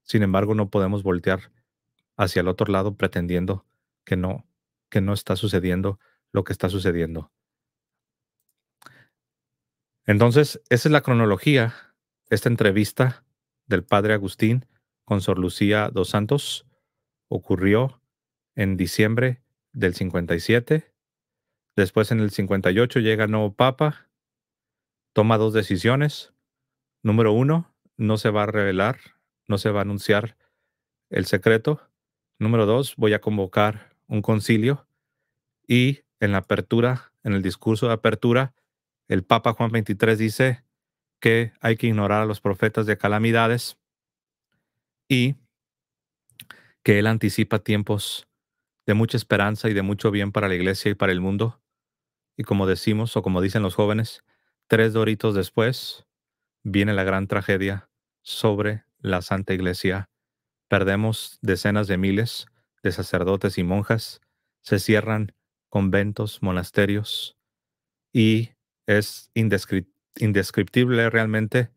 Speaker 1: Sin embargo, no podemos voltear hacia el otro lado pretendiendo que no, que no está sucediendo lo que está sucediendo. Entonces, esa es la cronología, esta entrevista del padre Agustín con Sor Lucía dos Santos ocurrió en diciembre del 57. Después en el 58 llega el nuevo papa, toma dos decisiones. Número uno, no se va a revelar, no se va a anunciar el secreto. Número dos, voy a convocar un concilio, y en la apertura, en el discurso de apertura, el Papa Juan 23 dice que hay que ignorar a los profetas de calamidades y que él anticipa tiempos de mucha esperanza y de mucho bien para la iglesia y para el mundo. Y como decimos o como dicen los jóvenes, tres doritos después viene la gran tragedia sobre la Santa Iglesia. Perdemos decenas de miles de sacerdotes y monjas, se cierran conventos, monasterios, y es indescriptible realmente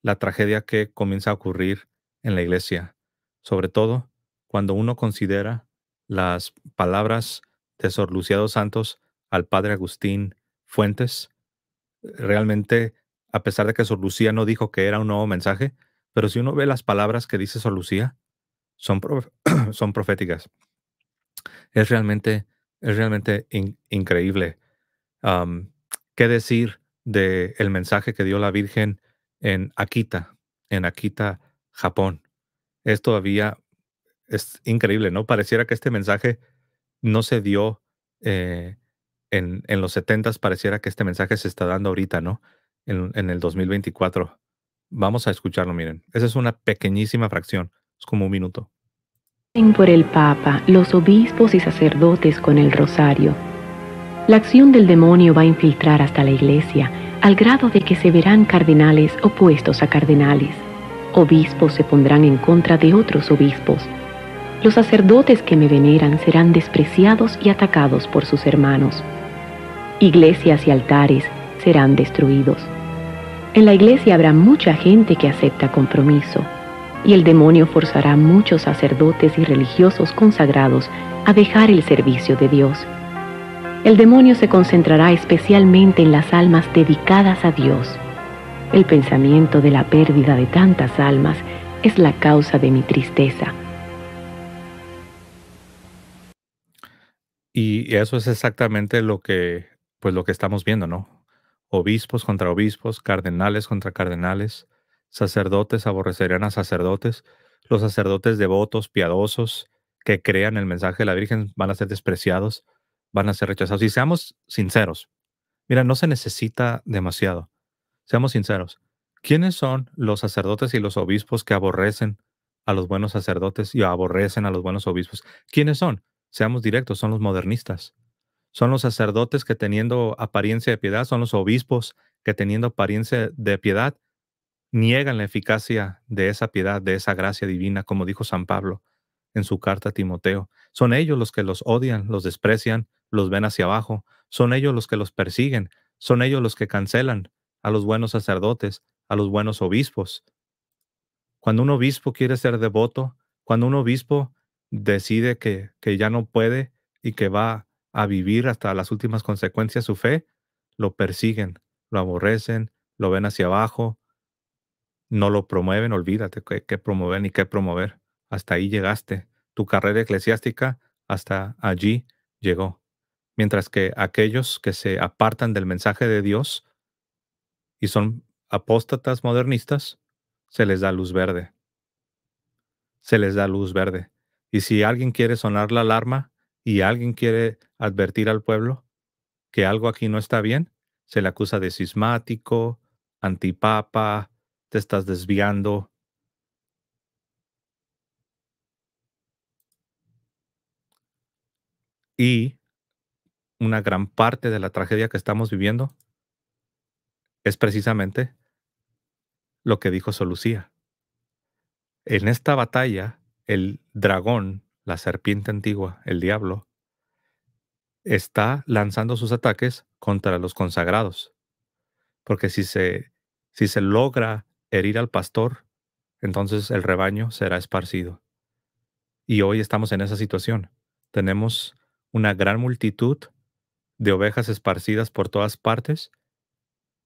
Speaker 1: la tragedia que comienza a ocurrir en la iglesia, sobre todo cuando uno considera las palabras de Sor Lucía dos Santos al padre Agustín Fuentes. Realmente, a pesar de que Sor Lucía no dijo que era un nuevo mensaje, pero si uno ve las palabras que dice Sor Lucía, son, son proféticas. Es realmente, es realmente increíble. ¿Qué decir del el mensaje que dio la Virgen en Akita, en Akita, Japón? Es todavía, es increíble, ¿no? Pareciera que este mensaje no se dio eh, en, los 70, pareciera que este mensaje se está dando ahorita, ¿no? En, en el 2024. Vamos a escucharlo, miren. Esa es una pequeñísima fracción. Es como un minuto. Por el Papa, los obispos y sacerdotes con el rosario. La acción del demonio va a infiltrar hasta la iglesia, al grado de que se verán cardenales opuestos a cardenales. Obispos se pondrán en contra de otros obispos. Los sacerdotes que me veneran serán despreciados y atacados por sus hermanos. Iglesias y altares serán destruidos. En la iglesia habrá mucha gente que acepta compromiso y el demonio forzará a muchos sacerdotes y religiosos consagrados a dejar el servicio de Dios. El demonio se concentrará especialmente en las almas dedicadas a Dios. El pensamiento de la pérdida de tantas almas es la causa de mi tristeza. Y eso es exactamente lo que, pues lo que estamos viendo, ¿no? Obispos contra obispos, cardenales contra cardenales, Sacerdotes aborrecerían a sacerdotes. Los sacerdotes devotos, piadosos, que crean el mensaje de la Virgen van a ser despreciados, van a ser rechazados. Y seamos sinceros. Mira, no se necesita demasiado. Seamos sinceros. ¿Quiénes son los sacerdotes y los obispos que aborrecen a los buenos sacerdotes y aborrecen a los buenos obispos? ¿Quiénes son? Seamos directos, son los modernistas. Son los sacerdotes que teniendo apariencia de piedad, son los obispos que teniendo apariencia de piedad niegan la eficacia de esa piedad, de esa gracia divina, como dijo San Pablo en su carta a Timoteo. Son ellos los que los odian, los desprecian, los ven hacia abajo, son ellos los que los persiguen, son ellos los que cancelan a los buenos sacerdotes, a los buenos obispos. Cuando un obispo quiere ser devoto, cuando un obispo decide que, que ya no puede y que va a vivir hasta las últimas consecuencias su fe, lo persiguen, lo aborrecen, lo ven hacia abajo, no lo promueven, olvídate que que promover ni qué promover. Hasta ahí llegaste. Tu carrera eclesiástica hasta allí llegó. Mientras que aquellos que se apartan del mensaje de Dios y son apóstatas modernistas, se les da luz verde. Se les da luz verde. Y si alguien quiere sonar la alarma y alguien quiere advertir al pueblo que algo aquí no está bien, se le acusa de cismático, antipapa, te estás desviando. Y una gran parte de la tragedia que estamos viviendo es precisamente lo que dijo Solucía. En esta batalla, el dragón, la serpiente antigua, el diablo, está lanzando sus ataques contra los consagrados. Porque si se, si se logra herir al pastor, entonces el rebaño será esparcido. Y hoy estamos en esa situación. Tenemos una gran multitud de ovejas esparcidas por todas partes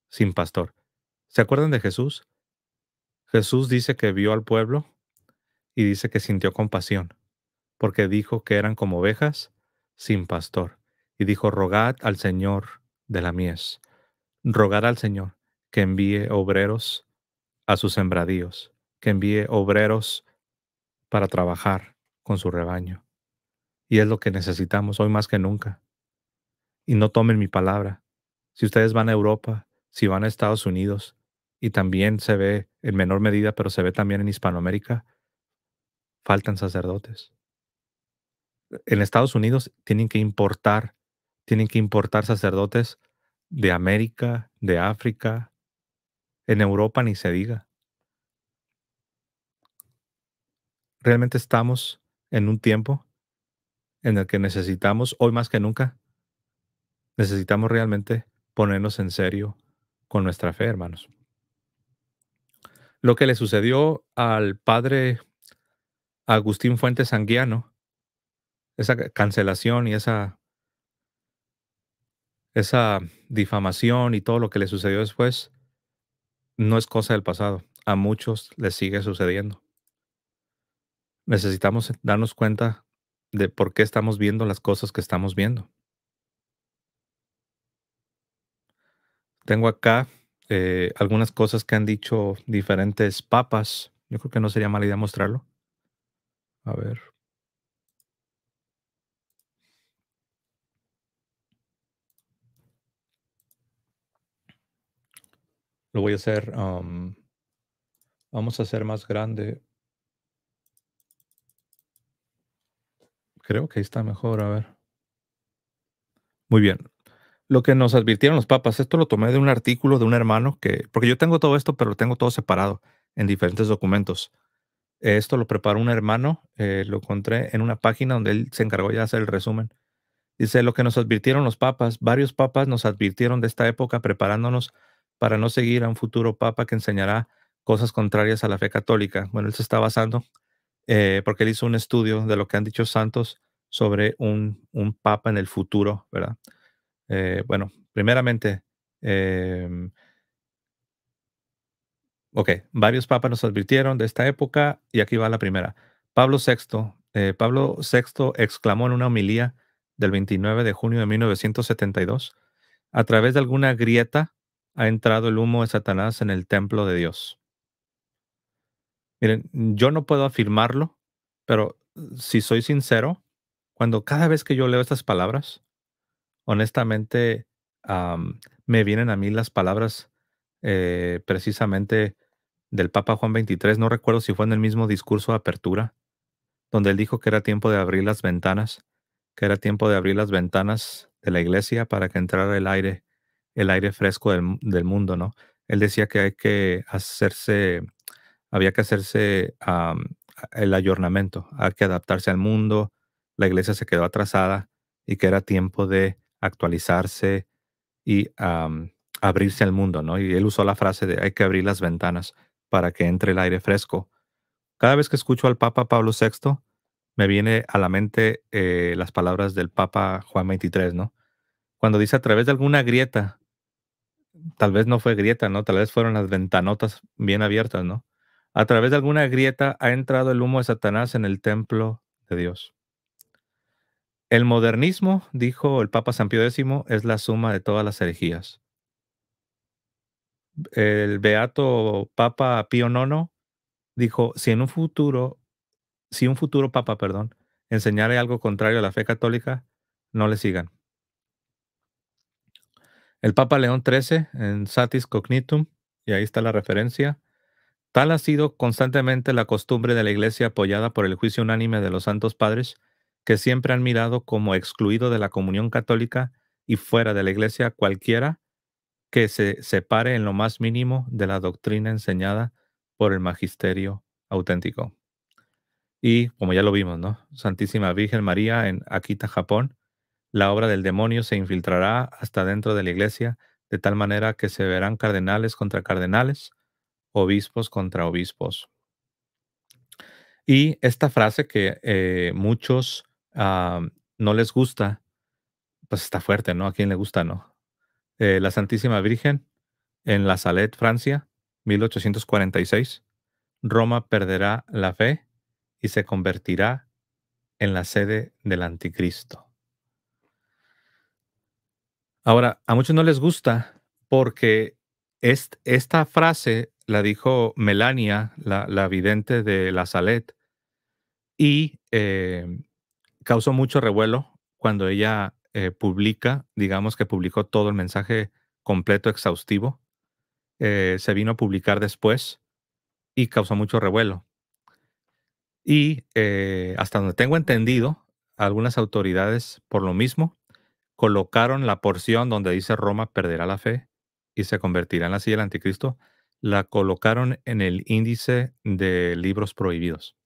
Speaker 1: sin pastor. ¿Se acuerdan de Jesús? Jesús dice que vio al pueblo y dice que sintió compasión, porque dijo que eran como ovejas sin pastor. Y dijo, rogad al Señor de la mies, rogad al Señor que envíe obreros a sus sembradíos, que envíe obreros para trabajar con su rebaño. Y es lo que necesitamos hoy más que nunca. Y no tomen mi palabra. Si ustedes van a Europa, si van a Estados Unidos, y también se ve en menor medida, pero se ve también en Hispanoamérica, faltan sacerdotes. En Estados Unidos tienen que importar, tienen que importar sacerdotes de América, de África, en Europa ni se diga. Realmente estamos en un tiempo en el que necesitamos, hoy más que nunca, necesitamos realmente ponernos en serio con nuestra fe, hermanos. Lo que le sucedió al padre Agustín Fuentes Sanguiano, esa cancelación y esa, esa difamación y todo lo que le sucedió después, no es cosa del pasado. A muchos les sigue sucediendo. Necesitamos darnos cuenta de por qué estamos viendo las cosas que estamos viendo. Tengo acá eh, algunas cosas que han dicho diferentes papas. Yo creo que no sería mala idea mostrarlo. A ver. Lo voy a hacer, vamos a hacer más grande. Creo que ahí está mejor, a ver. Muy bien. Lo que nos advirtieron los papas, esto lo tomé de un artículo de un hermano que, porque yo tengo todo esto, pero lo tengo todo separado en diferentes documentos. Esto lo preparó un hermano, eh, lo encontré en una página donde él se encargó ya de hacer el resumen. Dice, lo que nos advirtieron los papas, varios papas nos advirtieron de esta época preparándonos para no seguir a un futuro papa que enseñará cosas contrarias a la fe católica. Bueno, él se está basando eh, porque él hizo un estudio de lo que han dicho santos sobre un, papa en el futuro, ¿verdad? Eh, bueno, primeramente, em, ok, varios papas nos advirtieron de esta época y aquí va la primera. Pablo VI, eh, Pablo VI exclamó en una homilía del 29 de junio de 1972, a través de alguna grieta ha entrado el humo de Satanás en el templo de Dios. Miren, yo no puedo afirmarlo, pero si soy sincero, cuando cada vez que yo leo estas palabras, honestamente me vienen a mí las palabras eh, precisamente del Papa Juan 23, no recuerdo si fue en el mismo discurso de apertura, donde él dijo que era tiempo de abrir las ventanas, que era tiempo de abrir las ventanas de la iglesia para que entrara el aire el aire fresco del, mundo, ¿no? Él decía que hay que hacerse, había que hacerse el ayornamiento, hay que adaptarse al mundo, la iglesia se quedó atrasada y que era tiempo de actualizarse y abrirse al mundo, ¿no? Y él usó la frase de hay que abrir las ventanas para que entre el aire fresco. Cada vez que escucho al Papa Pablo VI, me viene a la mente eh, las palabras del Papa Juan XXIII. ¿no? Cuando dice a través de alguna grieta tal vez no fue grieta, ¿no? Tal vez fueron las ventanotas bien abiertas, ¿no? A través de alguna grieta ha entrado el humo de Satanás en el templo de Dios. El modernismo, dijo el Papa San Pío X, es la suma de todas las herejías. El beato Papa Pío IX dijo, si en un futuro, si un futuro Papa, perdón, enseñare algo contrario a la fe católica, no le sigan. El Papa León XIII en Satis Cognitum, y ahí está la referencia. Tal ha sido constantemente la costumbre de la Iglesia apoyada por el juicio unánime de los santos padres, que siempre han mirado como excluido de la comunión católica y fuera de la Iglesia cualquiera que se separe en lo más mínimo de la doctrina enseñada por el magisterio auténtico. Y como ya lo vimos, ¿no? Santísima Virgen María en Akita, Japón, la obra del demonio se infiltrará hasta dentro de la iglesia, de tal manera que se verán cardenales contra cardenales, obispos contra obispos. Y esta frase que eh, muchos no les gusta, pues está fuerte, ¿no? ¿A quién le gusta, no? Eh, la Santísima Virgen en La Salette, Francia, 1846. Roma perderá la fe y se convertirá en la sede del anticristo. Ahora, a muchos no les gusta porque esta frase la dijo Melania, la, vidente de la Salet, y em, causó mucho revuelo cuando ella eh, publica, digamos que publicó todo el mensaje completo, exhaustivo. Eh, se vino a publicar después y causó mucho revuelo. Y eh, hasta donde tengo entendido, algunas autoridades por lo mismo colocaron la porción donde dice Roma perderá la fe y se convertirá en la silla del anticristo, la colocaron en el índice de libros prohibidos.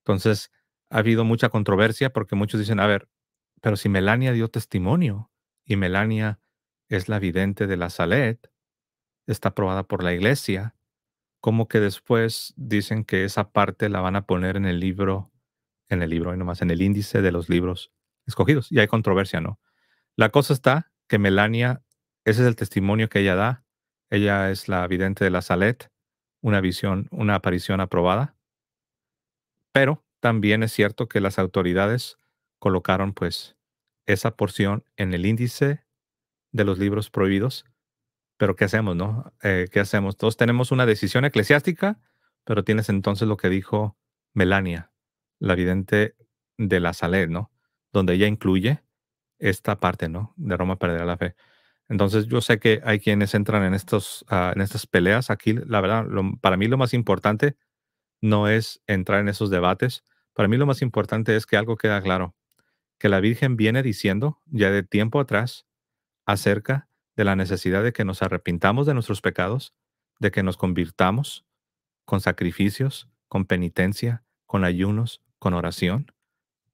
Speaker 1: Entonces, ha habido mucha controversia porque muchos dicen, a ver, pero si Melania dio testimonio y Melania es la vidente de la Salet, está aprobada por la iglesia, como que después dicen que esa parte la van a poner en el libro, en el libro y nomás, en el índice de los libros escogidos. Y hay controversia, ¿no? La cosa está que Melania, ese es el testimonio que ella da. Ella es la vidente de la Salet, una visión, una aparición aprobada. Pero también es cierto que las autoridades colocaron pues esa porción en el índice de los libros prohibidos. Pero ¿qué hacemos, no? Eh, ¿Qué hacemos? Todos tenemos una decisión eclesiástica, pero tienes entonces lo que dijo Melania, la vidente de la Salet, ¿no? Donde ella incluye esta parte, ¿no? De Roma perderá la fe. Entonces yo sé que hay quienes entran en, estos, ah, en estas peleas. Aquí, la verdad, para mí lo más importante no es entrar en esos debates. Para mí lo más importante es que algo queda claro, que la Virgen viene diciendo ya de tiempo atrás acerca de la necesidad de que nos arrepintamos de nuestros pecados, de que nos convirtamos con sacrificios, con penitencia, con ayunos, con oración,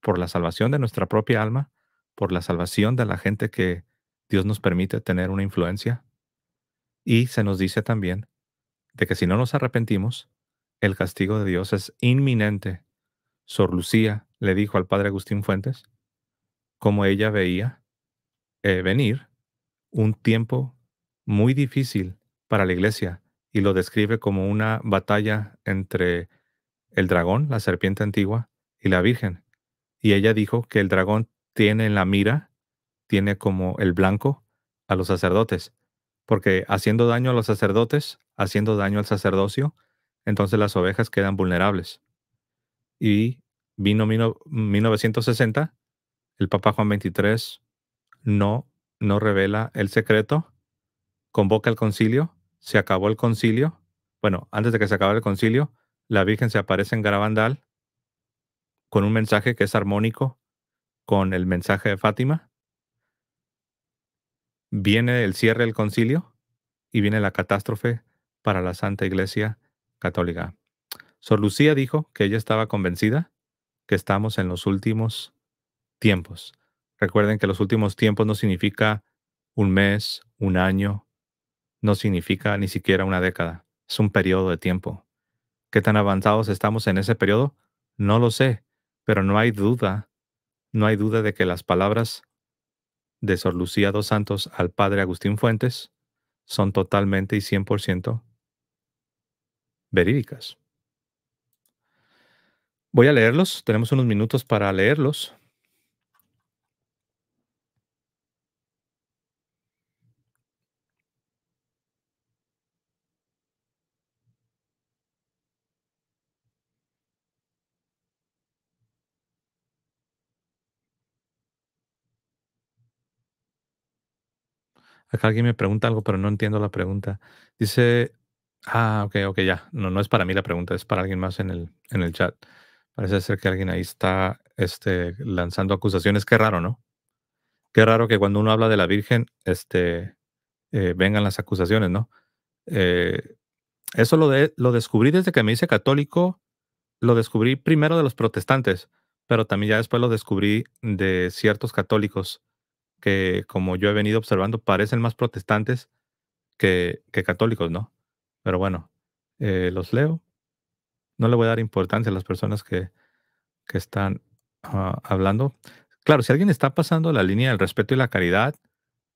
Speaker 1: por la salvación de nuestra propia alma por la salvación de la gente que Dios nos permite tener una influencia. Y se nos dice también de que si no nos arrepentimos, el castigo de Dios es inminente. Sor Lucía le dijo al padre Agustín Fuentes, como ella veía eh, venir un tiempo muy difícil para la iglesia y lo describe como una batalla entre el dragón, la serpiente antigua, y la Virgen. Y ella dijo que el dragón tiene en la mira, tiene como el blanco a los sacerdotes, porque haciendo daño a los sacerdotes, haciendo daño al sacerdocio, entonces las ovejas quedan vulnerables. Y vino 1960, el Papa Juan XXIII no, no revela el secreto, convoca el concilio, se acabó el concilio, bueno, antes de que se acabara el concilio, la Virgen se aparece en Garabandal con un mensaje que es armónico con el mensaje de Fátima, viene el cierre del concilio y viene la catástrofe para la Santa Iglesia Católica. Sor Lucía dijo que ella estaba convencida que estamos en los últimos tiempos. Recuerden que los últimos tiempos no significa un mes, un año, no significa ni siquiera una década. Es un periodo de tiempo. ¿Qué tan avanzados estamos en ese periodo? No lo sé, pero no hay duda no hay duda de que las palabras de Sor Lucía dos Santos al padre Agustín Fuentes son totalmente y 100% verídicas. Voy a leerlos, tenemos unos minutos para leerlos. Acá alguien me pregunta algo, pero no entiendo la pregunta. Dice, ah, ok, ok, ya. No, no es para mí la pregunta, es para alguien más en el, en el chat. Parece ser que alguien ahí está este, lanzando acusaciones. Qué raro, ¿no? Qué raro que cuando uno habla de la Virgen, este, eh, vengan las acusaciones, ¿no? Eh, eso lo, de, lo descubrí desde que me hice católico. Lo descubrí primero de los protestantes, pero también ya después lo descubrí de ciertos católicos que, como yo he venido observando, parecen más protestantes que, católicos, ¿no? Pero bueno, eh, los leo. No le voy a dar importancia a las personas que, que están ah, hablando. Claro, si alguien está pasando la línea del respeto y la caridad,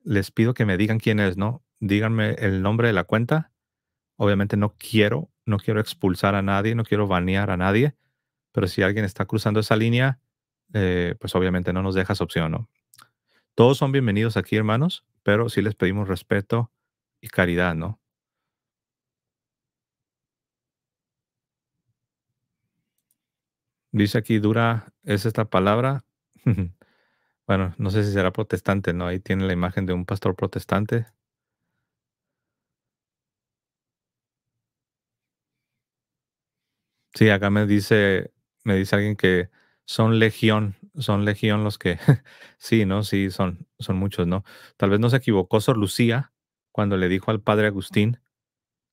Speaker 1: les pido que me digan quién es, ¿no? Díganme el nombre de la cuenta. Obviamente no quiero, no quiero expulsar a nadie, no quiero banear a nadie, pero si alguien está cruzando esa línea, eh, pues obviamente no nos dejas opción, ¿no? Todos son bienvenidos aquí, hermanos, pero sí les pedimos respeto y caridad, ¿no? Dice aquí, dura es esta palabra. bueno, no sé si será protestante, ¿no? Ahí tiene la imagen de un pastor protestante. Sí, acá me dice, me dice alguien que son legión son legión los que, sí, ¿no? Sí, son, son muchos, ¿no? Tal vez no se equivocó Sor Lucía cuando le dijo al padre Agustín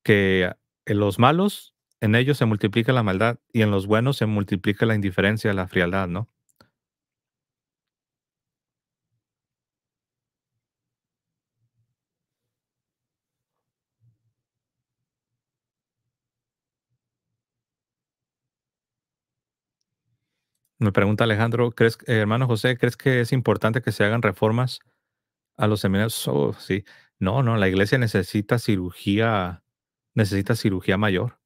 Speaker 1: que en los malos, en ellos se multiplica la maldad y en los buenos se multiplica la indiferencia, la frialdad, ¿no? Me pregunta Alejandro, ¿crees, eh, hermano José, ¿crees que es importante que se hagan reformas a los seminarios? Oh, sí. No, no, la iglesia necesita cirugía, necesita cirugía mayor.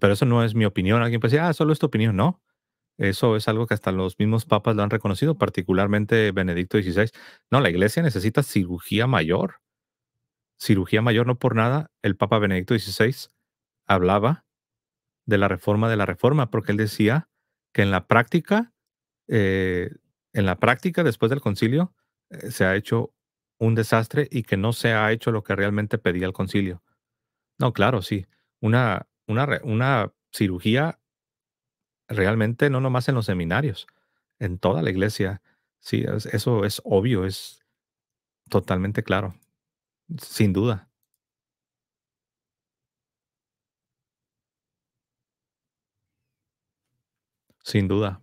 Speaker 1: Pero eso no es mi opinión. Alguien puede decir, ah, solo es tu opinión. No, eso es algo que hasta los mismos papas lo han reconocido, particularmente Benedicto XVI. No, la iglesia necesita cirugía mayor. Cirugía mayor, no por nada. El papa Benedicto XVI hablaba de la reforma de la reforma, porque él decía que en la práctica, eh, en la práctica después del concilio, eh, se ha hecho un desastre y que no se ha hecho lo que realmente pedía el concilio. No, claro, sí. Una, una, una cirugía realmente no nomás en los seminarios, en toda la iglesia. Sí, eso es obvio, es totalmente claro, sin duda. Sin duda.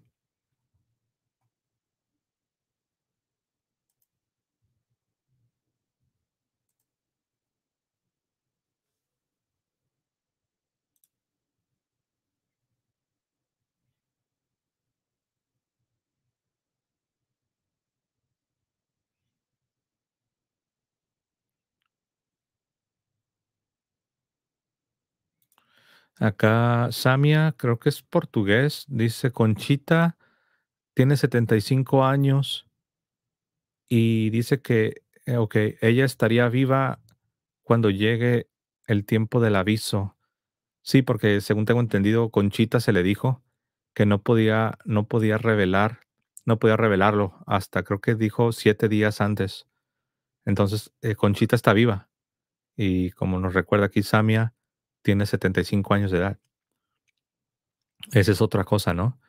Speaker 1: Acá Samia, creo que es portugués, dice Conchita, tiene 75 años y dice que, eh, ok, ella estaría viva cuando llegue el tiempo del aviso. Sí, porque según tengo entendido, Conchita se le dijo que no podía, no podía revelar, no podía revelarlo hasta creo que dijo siete días antes. Entonces, eh, Conchita está viva. Y como nos recuerda aquí Samia, tiene 75 años de edad. Esa es otra cosa, ¿no?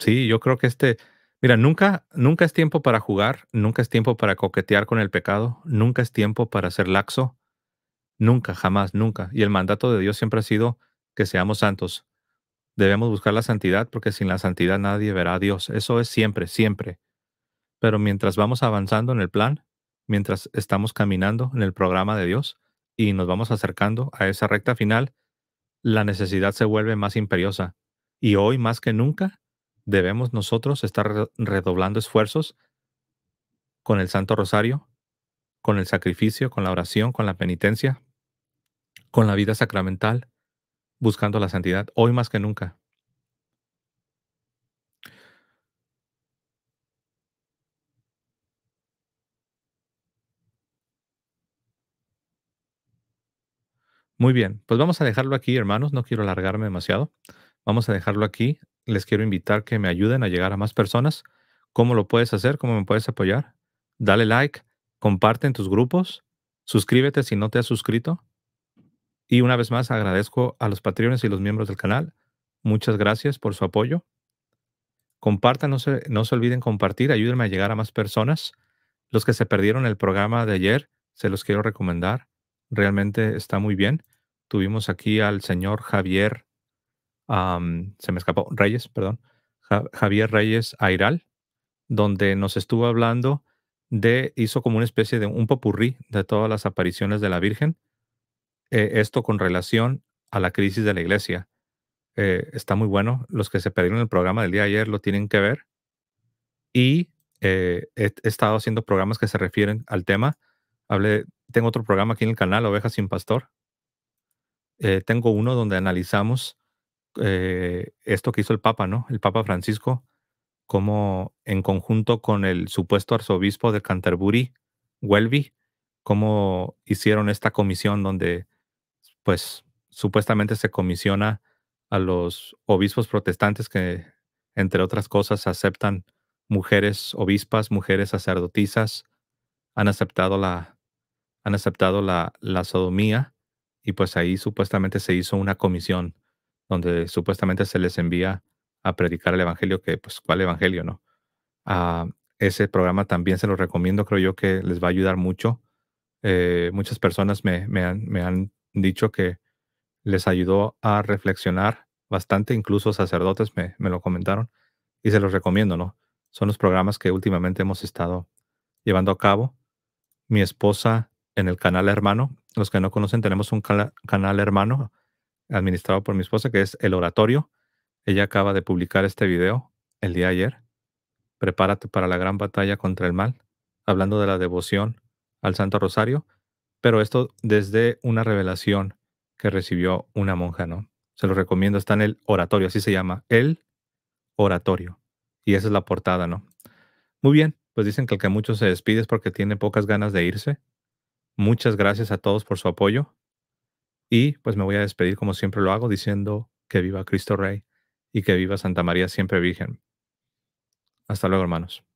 Speaker 1: sí, yo creo que este, mira, nunca, nunca es tiempo para jugar, nunca es tiempo para coquetear con el pecado, nunca es tiempo para ser laxo, nunca, jamás, nunca. Y el mandato de Dios siempre ha sido que seamos santos. Debemos buscar la santidad porque sin la santidad nadie verá a Dios. Eso es siempre, siempre. Pero mientras vamos avanzando en el plan, mientras estamos caminando en el programa de Dios, y nos vamos acercando a esa recta final, la necesidad se vuelve más imperiosa. Y hoy más que nunca debemos nosotros estar redoblando esfuerzos con el Santo Rosario, con el sacrificio, con la oración, con la penitencia, con la vida sacramental, buscando la santidad, hoy más que nunca. Muy bien, pues vamos a dejarlo aquí, hermanos. No quiero alargarme demasiado. Vamos a dejarlo aquí. Les quiero invitar que me ayuden a llegar a más personas. ¿Cómo lo puedes hacer? ¿Cómo me puedes apoyar? Dale like, comparte en tus grupos, suscríbete si no te has suscrito. Y una vez más agradezco a los patrones y los miembros del canal. Muchas gracias por su apoyo. Compartan, no se, no se olviden compartir, ayúdenme a llegar a más personas. Los que se perdieron el programa de ayer, se los quiero recomendar. Realmente está muy bien. Tuvimos aquí al señor Javier, se me escapó, Reyes, perdón, Javier Reyes Airal, donde nos estuvo hablando de, hizo como una especie de un popurrí de todas las apariciones de la Virgen, eh, esto con relación a la crisis de la iglesia. Eh, está muy bueno. Los que se perdieron el programa del día de ayer lo tienen que ver. Y eh, he, estado haciendo programas que se refieren al tema. Hablé, tengo otro programa aquí en el canal, Ovejas sin Pastor, eh, tengo uno donde analizamos eh, esto que hizo el Papa, ¿no? El Papa Francisco, como en conjunto con el supuesto arzobispo de Canterbury, Welby, cómo hicieron esta comisión donde, pues, supuestamente se comisiona a los obispos protestantes que, entre otras cosas, aceptan mujeres obispas, mujeres sacerdotisas, han aceptado la, han aceptado la, la sodomía y pues ahí supuestamente se hizo una comisión donde supuestamente se les envía a predicar el evangelio, que pues cuál evangelio, ¿no? a ah, ese programa también se lo recomiendo, creo yo que les va a ayudar mucho. Eh, muchas personas me, me, han, dicho que les ayudó a reflexionar bastante, incluso sacerdotes me, me lo comentaron y se los recomiendo, ¿no? Son los programas que últimamente hemos estado llevando a cabo. Mi esposa en el canal Hermano, los que no conocen, tenemos un canal hermano administrado por mi esposa, que es El Oratorio. Ella acaba de publicar este video el día de ayer. Prepárate para la gran batalla contra el mal, hablando de la devoción al Santo Rosario, pero esto desde una revelación que recibió una monja, ¿no? Se lo recomiendo, está en el oratorio, así se llama, el oratorio. Y esa es la portada, ¿no? Muy bien, pues dicen que el que mucho se despide es porque tiene pocas ganas de irse. Muchas gracias a todos por su apoyo. Y pues me voy a despedir como siempre lo hago diciendo que viva Cristo Rey y que viva Santa María siempre Virgen. Hasta luego hermanos.